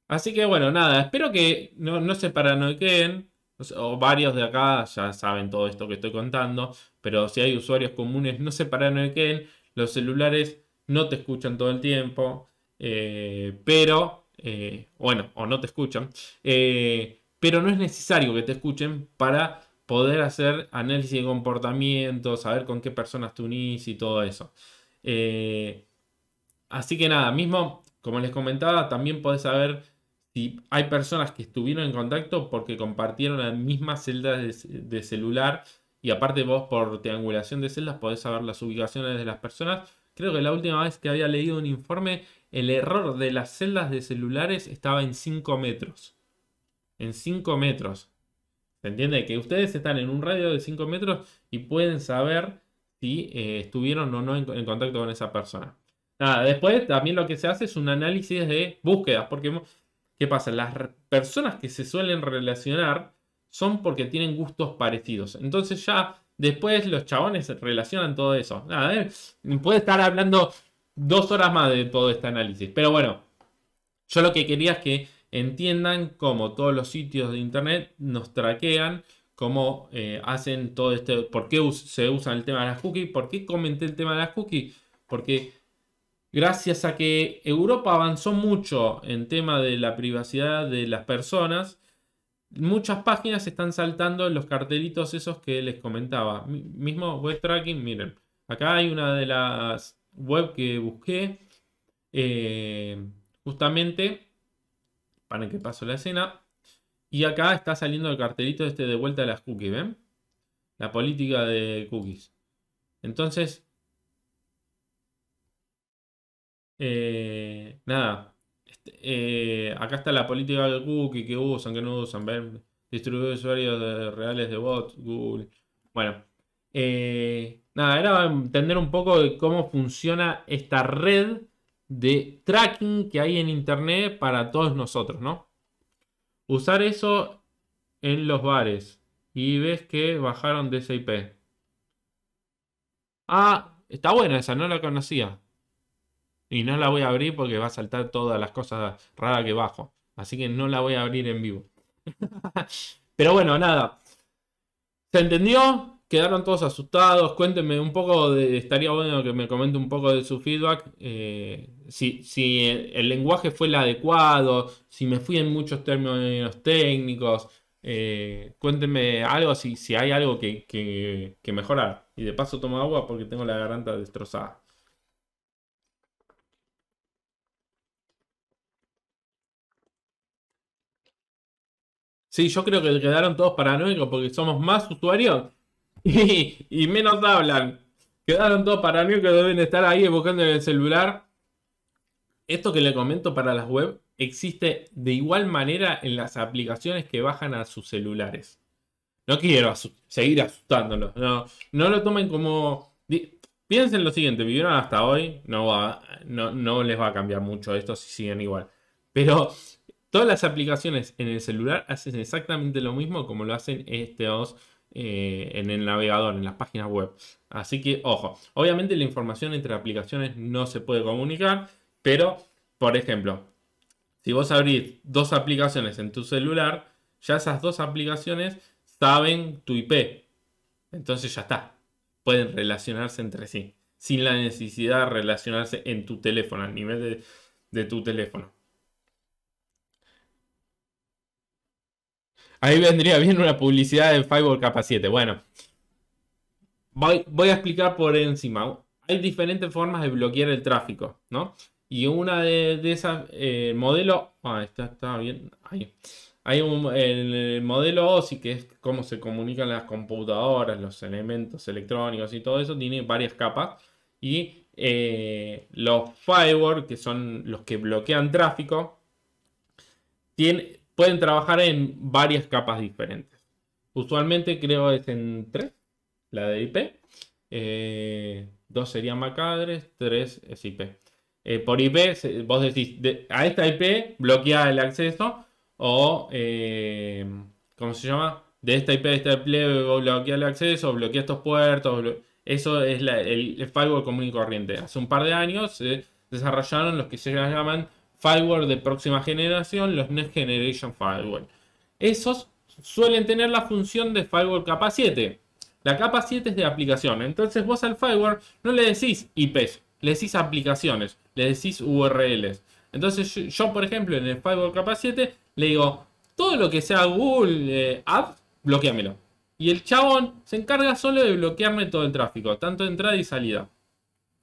Así que bueno, nada, espero que no, no se paranoiquen. O varios de acá ya saben todo esto que estoy contando. Pero si hay usuarios comunes, no se paranoiquen los celulares no te escuchan todo el tiempo, eh, pero, eh, bueno, o no te escuchan, eh, pero no es necesario que te escuchen para poder hacer análisis de comportamiento, saber con qué personas te unís y todo eso. así que nada, mismo, como les comentaba, también podés saber si hay personas que estuvieron en contacto porque compartieron la misma celda de celular y aparte vos por triangulación de celdas podés saber las ubicaciones de las personas. Creo que la última vez que había leído un informe, el error de las celdas de celulares estaba en 5 metros. En 5 metros. ¿Se entiende? Que ustedes están en un radio de 5 metros y pueden saber si eh, estuvieron o no en, contacto con esa persona. Nada, después también lo que se hace es un análisis de búsquedas, porque ¿qué pasa? Las personas que se suelen relacionar son porque tienen gustos parecidos. Entonces ya después los chabones relacionan todo eso. Nada, ver, ¿eh? puede estar hablando dos horas más de todo este análisis. Pero bueno, yo lo que quería es que entiendan cómo todos los sitios de internet nos traquean, cómo eh, hacen todo esto, por qué se usan el tema de las cookies, por qué comenté el tema de las cookies, porque gracias a que Europa avanzó mucho en tema de la privacidad de las personas, Muchas páginas están saltando los cartelitos esos que les comentaba. mismo web tracking, miren. Acá hay una de las web que busqué. Eh, justamente, para que paso la escena. Y acá está saliendo el cartelito este de vuelta a las cookies, ¿ven? La política de cookies. Entonces, eh, nada, eh, acá está la política del cookie que usan, que no usan, ¿ven? Distribuir usuarios reales de bots, Google. Bueno, eh, nada, era entender un poco cómo funciona esta red de tracking que hay en internet para todos nosotros, ¿no? Usar eso en los bares y ves que bajaron de ese IP. Ah, está buena esa, no la conocía. Y no la voy a abrir porque va a saltar todas las cosas raras que bajo. Así que no la voy a abrir en vivo. [laughs] Pero bueno, nada. ¿Se entendió? quedaron todos asustados. Cuéntenme un poco, de, estaría bueno que me comente un poco de su feedback. Eh, si, si el, lenguaje fue el adecuado, si me fui en muchos términos técnicos. Eh, cuéntenme algo, si, si hay algo que, que mejorar. Y de paso tomo agua porque tengo la garganta destrozada. Sí, yo creo que quedaron todos paranoicos porque somos más usuarios [laughs] y, menos hablan. Quedaron todos paranoicos, deben estar ahí buscando en el celular. Esto que le comento para las web existe de igual manera en las aplicaciones que bajan a sus celulares. No quiero seguir asustándolos. No, lo tomen como. Piensen lo siguiente: vivieron hasta hoy, no, no les va a cambiar mucho esto si siguen igual. Pero Todas las aplicaciones en el celular hacen exactamente lo mismo como lo hacen estos eh, en el navegador, en las páginas web. Así que, ojo, obviamente la información entre aplicaciones no se puede comunicar, pero, por ejemplo, si vos abrís dos aplicaciones en tu celular, ya esas dos aplicaciones saben tu IP. Entonces ya está. Pueden relacionarse entre sí, sin la necesidad de relacionarse en tu teléfono, a nivel de tu teléfono. Ahí vendría bien una publicidad de Firewall capa 7. Bueno, voy, a explicar por encima. Hay diferentes formas de bloquear el tráfico, ¿no? Y una de, esas modelos... Eh, modelo. Ah, está, está bien. Ahí. Hay un el modelo OSI, que es cómo se comunican las computadoras, los elementos electrónicos y todo eso, tiene varias capas. Y eh, los firewall, que son los que bloquean tráfico, tiene, pueden trabajar en varias capas diferentes. Usualmente creo es en tres, la de IP. Eh, dos serían MAC tres es IP. Eh, por IP, vos decís, a esta IP bloquea el acceso o, eh, ¿cómo se llama? De esta IP a esta IP bloquea el acceso, bloquea estos puertos. Eso es el, firewall común y corriente. Hace un par de años se desarrollaron los que se llaman firewall de próxima generación, los Next Generation Firewall. Esos suelen tener la función de firewall capa 7. La capa 7 es de aplicación. Entonces vos al firewall no le decís IPs, le decís aplicaciones, le decís URLs. Entonces yo, por ejemplo, en el firewall capa 7 le digo, todo lo que sea Google eh, Apps, bloqueamelo. Y el chabón se encarga solo de bloquearme todo el tráfico, tanto entrada y salida.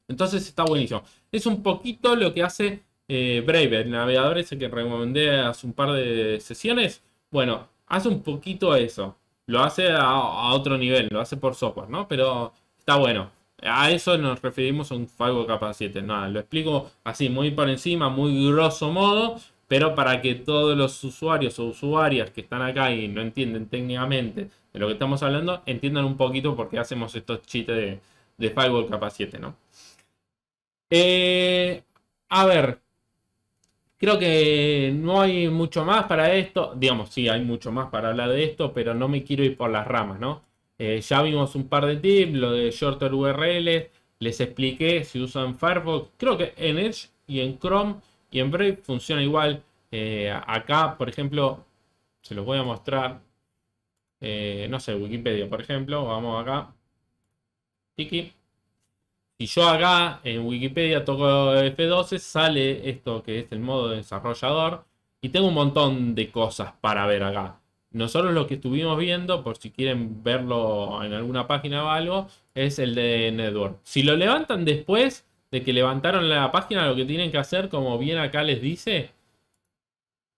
Entonces está buenísimo. Es un poquito lo que hace eh, Brave, el navegador ese que recomendé hace un par de sesiones, bueno, hace un poquito eso. Lo hace a, otro nivel, lo hace por software, ¿no? Pero está bueno. A eso nos referimos a un Firewall capa 7. Nada, lo explico así, muy por encima, muy grosso modo, pero para que todos los usuarios o usuarias que están acá y no entienden técnicamente de lo que estamos hablando, entiendan un poquito por qué hacemos estos chistes de, de Firewall capa 7, ¿no? Eh, a ver, Creo que no hay mucho más para esto. Digamos, sí, hay mucho más para hablar de esto, pero no me quiero ir por las ramas, ¿no? Eh, ya vimos un par de tips, lo de shorter URL, les expliqué si usan Firefox. Creo que en Edge y en Chrome y en Brave funciona igual. Eh, acá, por ejemplo, se los voy a mostrar. Eh, no sé, Wikipedia, por ejemplo. Vamos acá. Tiki. Si yo acá en Wikipedia toco F12, sale esto que es el modo desarrollador. Y tengo un montón de cosas para ver acá. Nosotros lo que estuvimos viendo, por si quieren verlo en alguna página o algo, es el de Network. Si lo levantan después de que levantaron la página, lo que tienen que hacer, como bien acá les dice,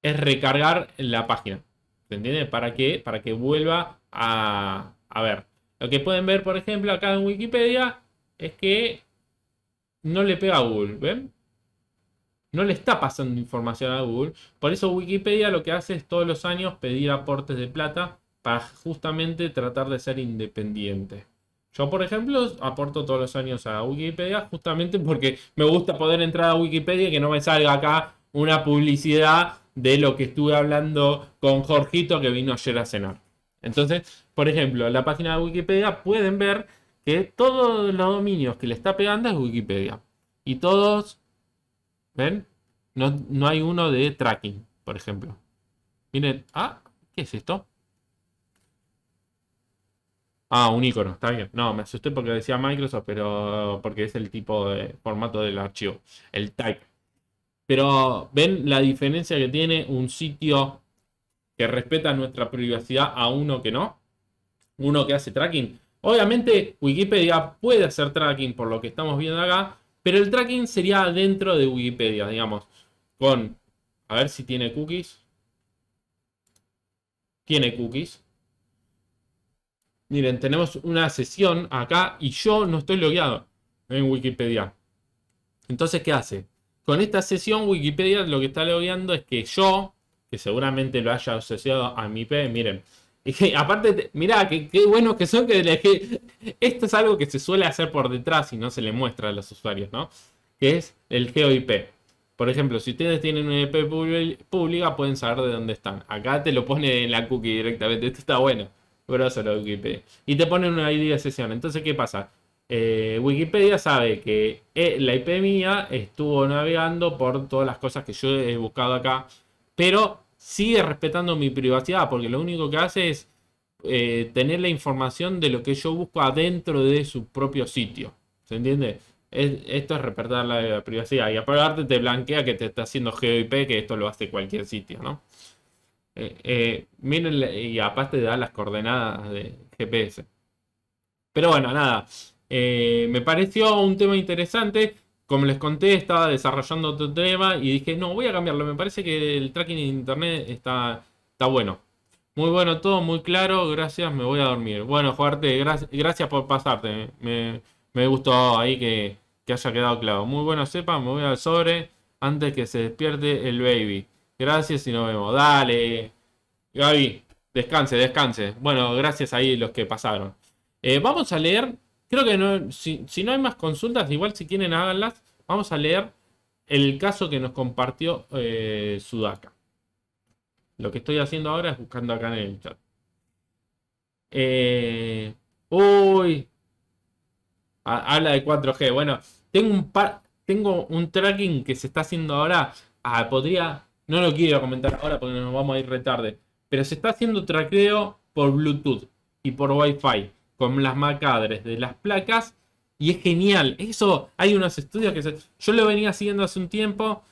es recargar la página. ¿Se entiende? ¿Para Para que vuelva a, a ver. Lo que pueden ver, por ejemplo, acá en Wikipedia es que no le pega a Google, ¿ven? No le está pasando información a Google. Por eso Wikipedia lo que hace es todos los años pedir aportes de plata para justamente tratar de ser independiente. Yo, por ejemplo, aporto todos los años a Wikipedia justamente porque me gusta poder entrar a Wikipedia y que no me salga acá una publicidad de lo que estuve hablando con Jorgito que vino ayer a cenar. Entonces, por ejemplo, en la página de Wikipedia pueden ver que todos los dominios que le está pegando es Wikipedia. Y todos, ¿ven? No, hay uno de tracking, por ejemplo. Miren, ah, ¿qué es esto? Ah, un icono, está bien. No, me asusté porque decía Microsoft, pero porque es el tipo de formato del archivo, el type. Pero ven la diferencia que tiene un sitio que respeta nuestra privacidad a uno que no, uno que hace tracking. Obviamente Wikipedia puede hacer tracking por lo que estamos viendo acá, pero el tracking sería dentro de Wikipedia, digamos, con, a ver si tiene cookies. Tiene cookies. Miren, tenemos una sesión acá y yo no estoy logueado en Wikipedia. Entonces, ¿qué hace? Con esta sesión Wikipedia lo que está logueando es que yo, que seguramente lo haya asociado a mi IP, miren, y aparte, mira qué bueno que son que, esto es algo que se suele hacer por detrás y no se le muestra a los usuarios, ¿no? Que es el GeoIP. Por ejemplo, si ustedes tienen una IP pública, pueden saber de dónde están. Acá te lo pone en la cookie directamente. Esto está bueno. Grosso la Wikipedia. Y te ponen una ID de sesión. Entonces, ¿qué pasa? Eh, Wikipedia sabe que eh, la IP mía estuvo navegando por todas las cosas que yo he buscado acá. Pero sigue respetando mi privacidad, porque lo único que hace es eh, tener la información de lo que yo busco adentro de su propio sitio. ¿Se entiende? esto es respetar la, privacidad. Y aparte te blanquea que te está haciendo GOIP, que esto lo hace cualquier sitio, ¿no? Eh, eh, miren, y aparte te da las coordenadas de GPS. Pero bueno, nada. me pareció un tema interesante. Como les conté, estaba desarrollando otro tema y dije, no, voy a cambiarlo. Me parece que el tracking de internet está, está bueno. Muy bueno todo, muy claro. Gracias, me voy a dormir. Bueno, Juarte, gracias, gracias por pasarte. Eh. Me, gustó ahí que, haya quedado claro. Muy bueno, sepa, me voy al sobre antes que se despierte el baby. Gracias y nos vemos. Dale. Gaby, descanse, descanse. Bueno, gracias ahí los que pasaron. Eh, vamos a leer Creo que si, no hay más consultas, igual si quieren háganlas. Vamos a leer el caso que nos compartió eh, Sudaka. Lo que estoy haciendo ahora es buscando acá en el chat. Eh, uy. Habla de 4G. Bueno, tengo un tengo un tracking que se está haciendo ahora. Ah, podría. No lo quiero comentar ahora porque nos vamos a ir retarde. Pero se está haciendo traqueo por Bluetooth y por Wi-Fi con las macadres de las placas y es genial. Eso hay unos estudios que se... yo lo venía siguiendo hace un tiempo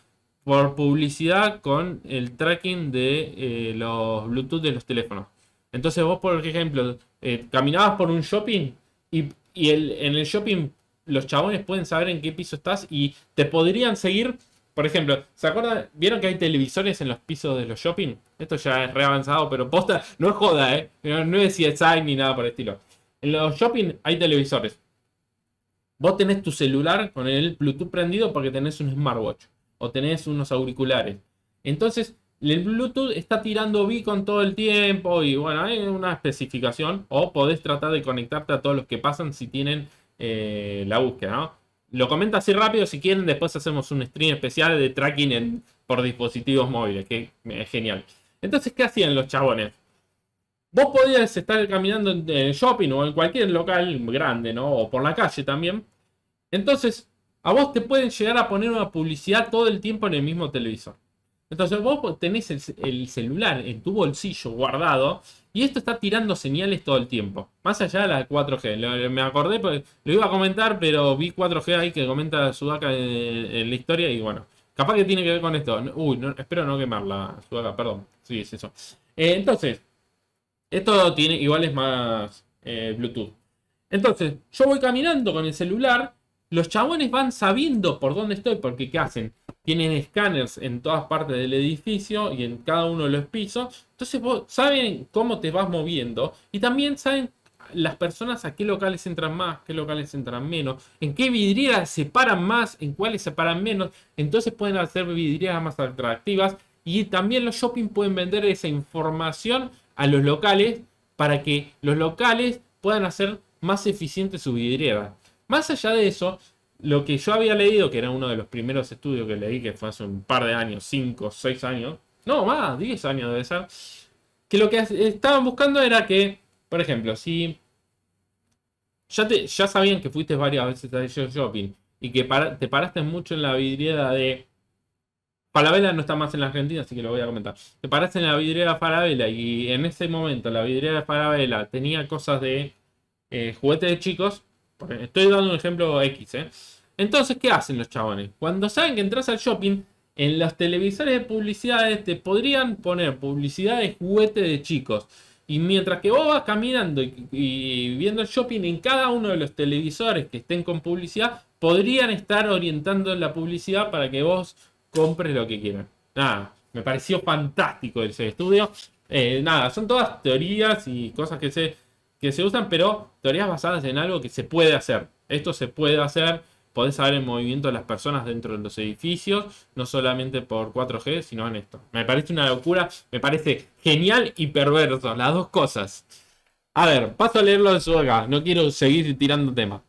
por publicidad con el tracking de eh, los Bluetooth de los teléfonos. Entonces vos, por ejemplo, eh, caminabas por un shopping y, en el shopping los chabones pueden saber en qué piso estás y te podrían seguir. Por ejemplo, ¿se acuerdan? ¿Vieron que hay televisores en los pisos de los shopping? Esto ya es re avanzado, pero posta, no es joda, ¿eh? No, no es CSI ni nada por el estilo. En los shopping hay televisores. Vos tenés tu celular con el Bluetooth prendido porque tenés un smartwatch o tenés unos auriculares. Entonces, el Bluetooth está tirando beacon todo el tiempo y bueno, hay una especificación. O podés tratar de conectarte a todos los que pasan si tienen eh, la búsqueda, Lo comenta así rápido, si quieren después hacemos un stream especial de tracking por dispositivos móviles, que es genial. Entonces, ¿qué hacían los chabones? Vos podías estar caminando en el eh, shopping o en cualquier local grande, ¿no? O por la calle también. Entonces, a vos te pueden llegar a poner una publicidad todo el tiempo en el mismo televisor. Entonces vos tenés el, celular en tu bolsillo guardado y esto está tirando señales todo el tiempo. Más allá de la 4G. me acordé, lo iba a comentar, pero vi 4G ahí que comenta Sudaka en, la historia y bueno. Capaz que tiene que ver con esto. Uy, espero no quemarla, Sudaka, perdón. Sí, es eso. Eh, entonces, esto tiene, igual más eh, Bluetooth. Entonces, yo voy caminando con el celular. Los chabones van sabiendo por dónde estoy, porque ¿qué hacen? Tienen escáneres en todas partes del edificio y en cada uno de los pisos. Entonces, saben cómo te vas moviendo y también saben las personas a qué locales entran más, qué locales entran menos, en qué vidrieras se paran más, en cuáles se paran menos. Entonces pueden hacer vidrieras más atractivas y también los shopping pueden vender esa información a los locales para que los locales puedan hacer más eficiente su vidriera. Más allá de eso, lo que yo había leído, que era uno de los primeros estudios que leí, que fue hace un par de años, 5, 6 años, no, más, 10 años debe ser, que lo que estaban buscando era que, por ejemplo, si ya, ya sabían que fuiste varias veces a shopping y que te paraste mucho en la vidriera de Falabella no está más en la Argentina, así que lo voy a comentar. Te parece en la vidriera Falabella y en ese momento la vidriera Falabella tenía cosas de eh, juguete de chicos. Estoy dando un ejemplo X, ¿eh? Entonces, ¿qué hacen los chabones? Cuando saben que entras al shopping, en los televisores de publicidad te podrían poner publicidad de juguete de chicos. Y mientras que vos vas caminando y, viendo el shopping en cada uno de los televisores que estén con publicidad, podrían estar orientando la publicidad para que vos compres lo que quieran. Nada, me pareció fantástico ese estudio. Eh, nada, son todas teorías y cosas que se, que se usan, pero teorías basadas en algo que se puede hacer. Esto se puede hacer, podés saber el movimiento de las personas dentro de los edificios, no solamente por 4G, sino en esto. Me parece una locura, me parece genial y perverso, las dos cosas. A ver, paso a leerlo en su acá, no quiero seguir tirando tema.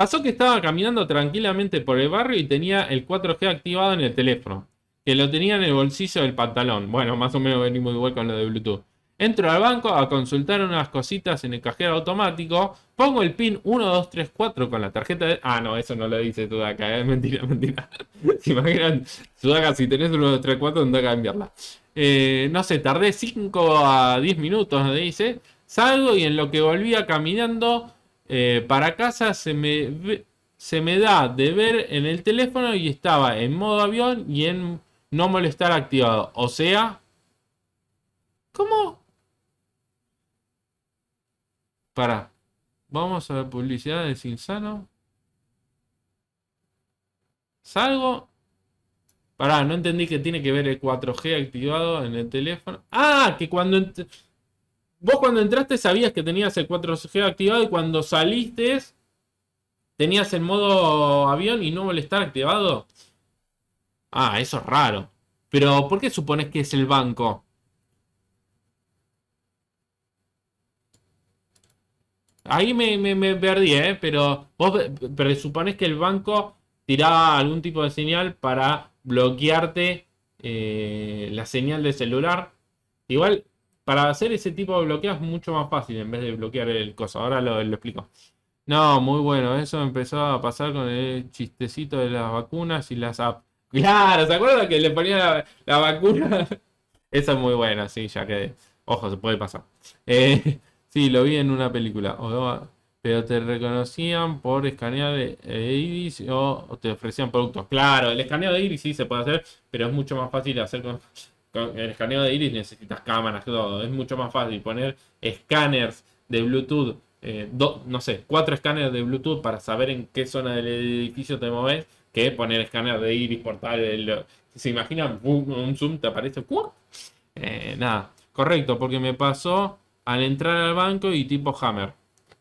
Pasó que estaba caminando tranquilamente por el barrio y tenía el 4G activado en el teléfono, que lo tenía en el bolsillo del pantalón. Bueno, más o menos venimos igual con lo de Bluetooth. Entro al banco a consultar unas cositas en el cajero automático. Pongo el pin 1234 con la tarjeta de... Ah, no, eso no lo dice Sudaka, es ¿eh? [laughs] mentira, mentira. [laughs] ¿Se imaginan? Sudaka, si tenés 1234, anda a cambiarla. Eh, no sé, tardé 5 a 10 minutos, dice. Salgo y en lo que volvía caminando eh, para casa se me, se me da de ver en el teléfono y estaba en modo avión y en no molestar activado. O sea, ¿cómo? Para, vamos a la publicidad de Sinsano. Salgo. Pará, no entendí que tiene que ver el 4G activado en el teléfono. Ah, que cuando vos cuando entraste sabías que tenías el 4G activado y cuando saliste tenías el modo avión y no estar activado. Ah, eso es raro. Pero ¿por qué supones que es el banco? Ahí me, perdí, ¿eh? Pero vos presupones que el banco tiraba algún tipo de señal para bloquearte eh, la señal de celular. Igual para hacer ese tipo de bloqueos es mucho más fácil en vez de bloquear el coso. Ahora lo, explico. No, muy bueno. Eso empezó a pasar con el chistecito de las vacunas y las apps. [laughs] Claro, ¿se acuerdan que le ponían la, vacuna? [laughs] Eso es muy bueno. sí, ya que. Ojo, se puede pasar. Eh, [laughs] sí, lo vi en una película. pero te reconocían por escanear de eh, iris o te ofrecían productos. Claro, el escaneo de iris sí se puede hacer, pero es mucho más fácil hacer con el escaneo de iris necesitas cámaras, todo. Es mucho más fácil poner escáneres de Bluetooth, eh, no sé, cuatro escáneres de Bluetooth para saber en qué zona del edificio te mueves que poner escáner de iris, por tal... se imaginan un zoom, te aparece. Eh, nada, correcto, porque me pasó al entrar al banco y tipo hammer.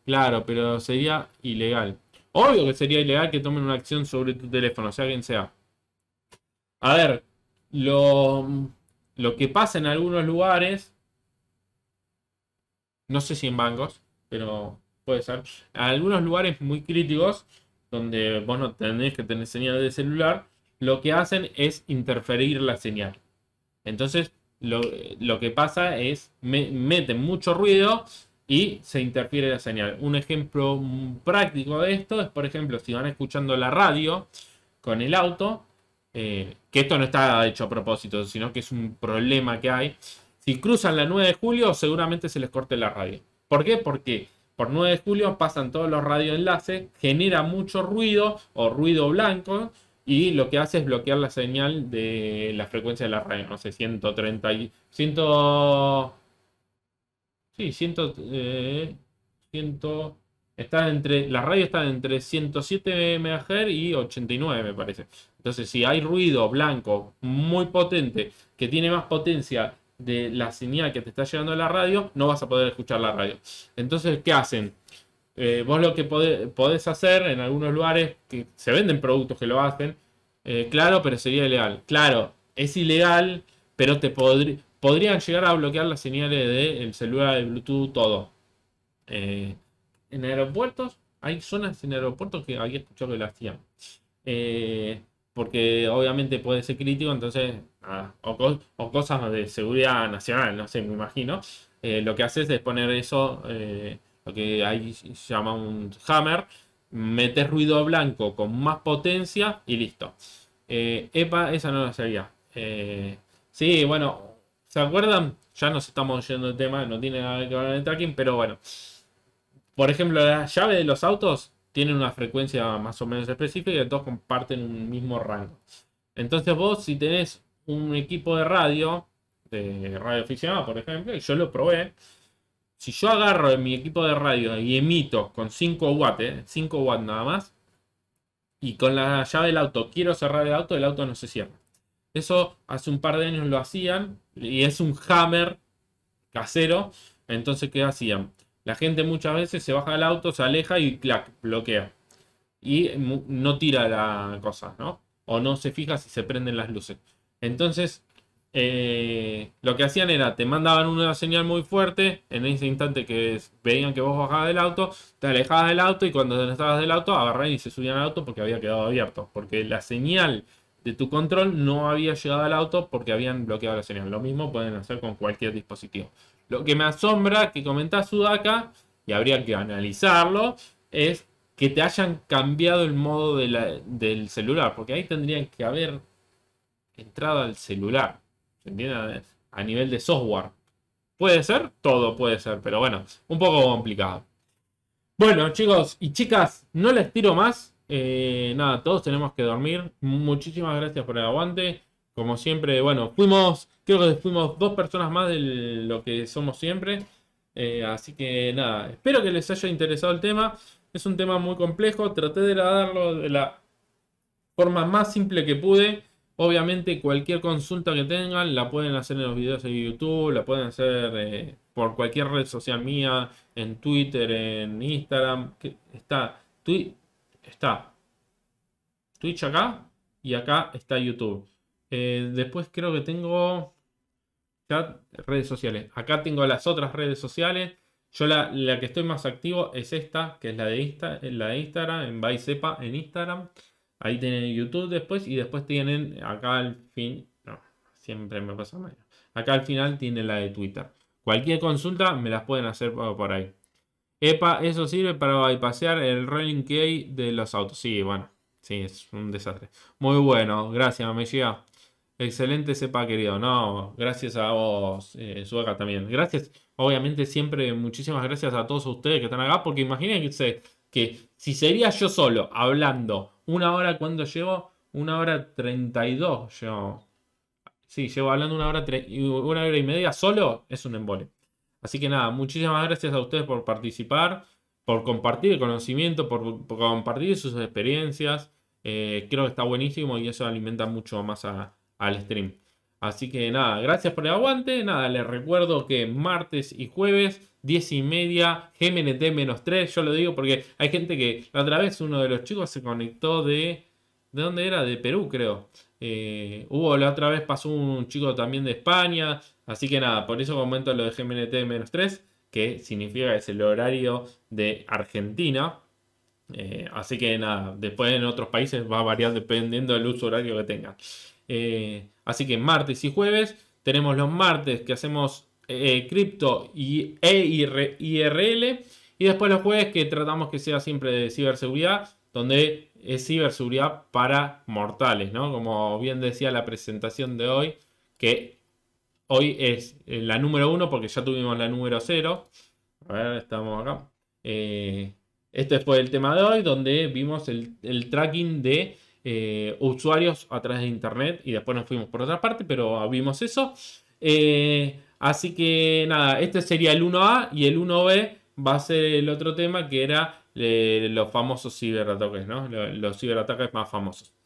Claro, pero sería ilegal. Obvio que sería ilegal que tomen una acción sobre tu teléfono, sea quien sea. A ver, lo lo que pasa en algunos lugares, no sé si en bancos, pero puede ser, en algunos lugares muy críticos, donde vos no tenés que tener señal de celular, lo que hacen es interferir la señal. Entonces, lo, que pasa es, me, meten mucho ruido y se interfiere la señal. Un ejemplo práctico de esto es, por ejemplo, si van escuchando la radio con el auto, eh, que esto no está hecho a propósito, sino que es un problema que hay. Si cruzan la 9 de julio, seguramente se les corte la radio. ¿Por qué? Porque por 9 de julio pasan todos los radioenlaces, genera mucho ruido o ruido blanco y lo que hace es bloquear la señal de la frecuencia de la radio, no sé, 130 y 100 Sí, 100 eh, está entre la radio está entre 107 MHz y 89 me parece. Entonces, si hay ruido blanco muy potente, que tiene más potencia de la señal que te está llegando a la radio, no vas a poder escuchar la radio. Entonces, ¿qué hacen? Eh, vos lo que podés hacer en algunos lugares, que se venden productos que lo hacen, eh, claro, pero sería ilegal. Claro, es ilegal, pero te podrían llegar a bloquear las señales del celular, de Bluetooth, todo. Eh, en aeropuertos, hay zonas en aeropuertos que había escuchado que las hacían porque obviamente puede ser crítico, entonces, o, cosas de seguridad nacional, no sé, me imagino, eh, lo que haces es poner eso, eh, lo que ahí se llama un hammer, metes ruido blanco con más potencia y listo. Eh, EPA, esa no la sabía. sí, bueno, ¿se acuerdan? Ya nos estamos yendo el tema, no tiene nada que ver con el tracking, pero bueno. Por ejemplo, la llave de los autos tienen una frecuencia más o menos específica y todos comparten un mismo rango. Entonces vos si tenés un equipo de radio, de radio aficionado por ejemplo, y yo lo probé, si yo agarro mi equipo de radio y emito con 5 watts, 5 eh, watts nada más, y con la llave del auto quiero cerrar el auto, el auto no se cierra. Eso hace un par de años lo hacían y es un hammer casero. Entonces, ¿qué hacían? La gente muchas veces se baja del auto, se aleja y clac, bloquea. Y no tira la cosa, ¿no? O no se fija si se prenden las luces. Entonces, eh, lo que hacían era, te mandaban una señal muy fuerte, en ese instante que veían que vos bajabas del auto, te alejabas del auto y cuando no estabas del auto, agarraban y se subían al auto porque había quedado abierto. Porque la señal de tu control no había llegado al auto porque habían bloqueado la señal. Lo mismo pueden hacer con cualquier dispositivo. Lo que me asombra que comentás Sudaka, y habría que analizarlo, es que te hayan cambiado el modo del celular, porque ahí tendrían que haber entrada al celular, ¿se A nivel de software. Puede ser, todo puede ser, pero bueno, un poco complicado. Bueno, chicos y chicas, no les tiro más. Eh, nada, todos tenemos que dormir. Muchísimas gracias por el aguante. Como siempre, bueno, fuimos, creo que fuimos dos personas más de lo que somos siempre. Eh, así que nada, espero que les haya interesado el tema. Es un tema muy complejo, traté de darlo de la forma más simple que pude. Obviamente cualquier consulta que tengan la pueden hacer en los videos de YouTube, la pueden hacer eh, por cualquier red social mía, en Twitter, en Instagram. está, está Twitch acá y acá está YouTube. Eh, después creo que tengo chat, redes sociales. Acá tengo las otras redes sociales. Yo la, que estoy más activo es esta, que es la de, en eh, la de Instagram, en Vicepa en Instagram. Ahí tienen YouTube después y después tienen acá al fin... No, siempre me pasa mal Acá al final tienen la de Twitter. Cualquier consulta me las pueden hacer por ahí. EPA, eso sirve para pasear el rolling key de los autos. Sí, bueno, sí, es un desastre. Muy bueno, gracias, Mejía. Excelente sepa, querido. No, gracias a vos, eh, Sueca, también. Gracias, obviamente, siempre muchísimas gracias a todos ustedes que están acá, porque imagínense que si sería yo solo hablando una hora, cuando llevo? Una hora treinta y dos Sí, llevo hablando una hora, una hora y media solo, es un embole. Así que nada, muchísimas gracias a ustedes por participar, por compartir el conocimiento, por, compartir sus experiencias. Eh, creo que está buenísimo y eso alimenta mucho más a al stream. Así que nada, gracias por el aguante. Nada, les recuerdo que martes y jueves, 10 y media, GMNT-3. Yo lo digo porque hay gente que la otra vez uno de los chicos se conectó de. ¿De dónde era? De Perú, creo. Eh, hubo la otra vez pasó un chico también de España. Así que nada, por eso comento lo de GMNT-3, que significa que es el horario de Argentina. Eh, así que nada, después en otros países va a variar dependiendo del uso horario que tengan. Eh, así que martes y jueves tenemos los martes que hacemos eh, cripto y e IRL y después los jueves que tratamos que sea siempre de ciberseguridad, donde es ciberseguridad para mortales, ¿no? Como bien decía la presentación de hoy, que hoy es eh, la número uno porque ya tuvimos la número cero. A ver, estamos acá. este fue el tema de hoy, donde vimos el tracking de eh, usuarios a través de internet y después nos fuimos por otra parte, pero vimos eso. Eh, así que nada, este sería el 1A y el 1B va a ser el otro tema que era eh, los famosos ciberataques, los ciberataques más famosos.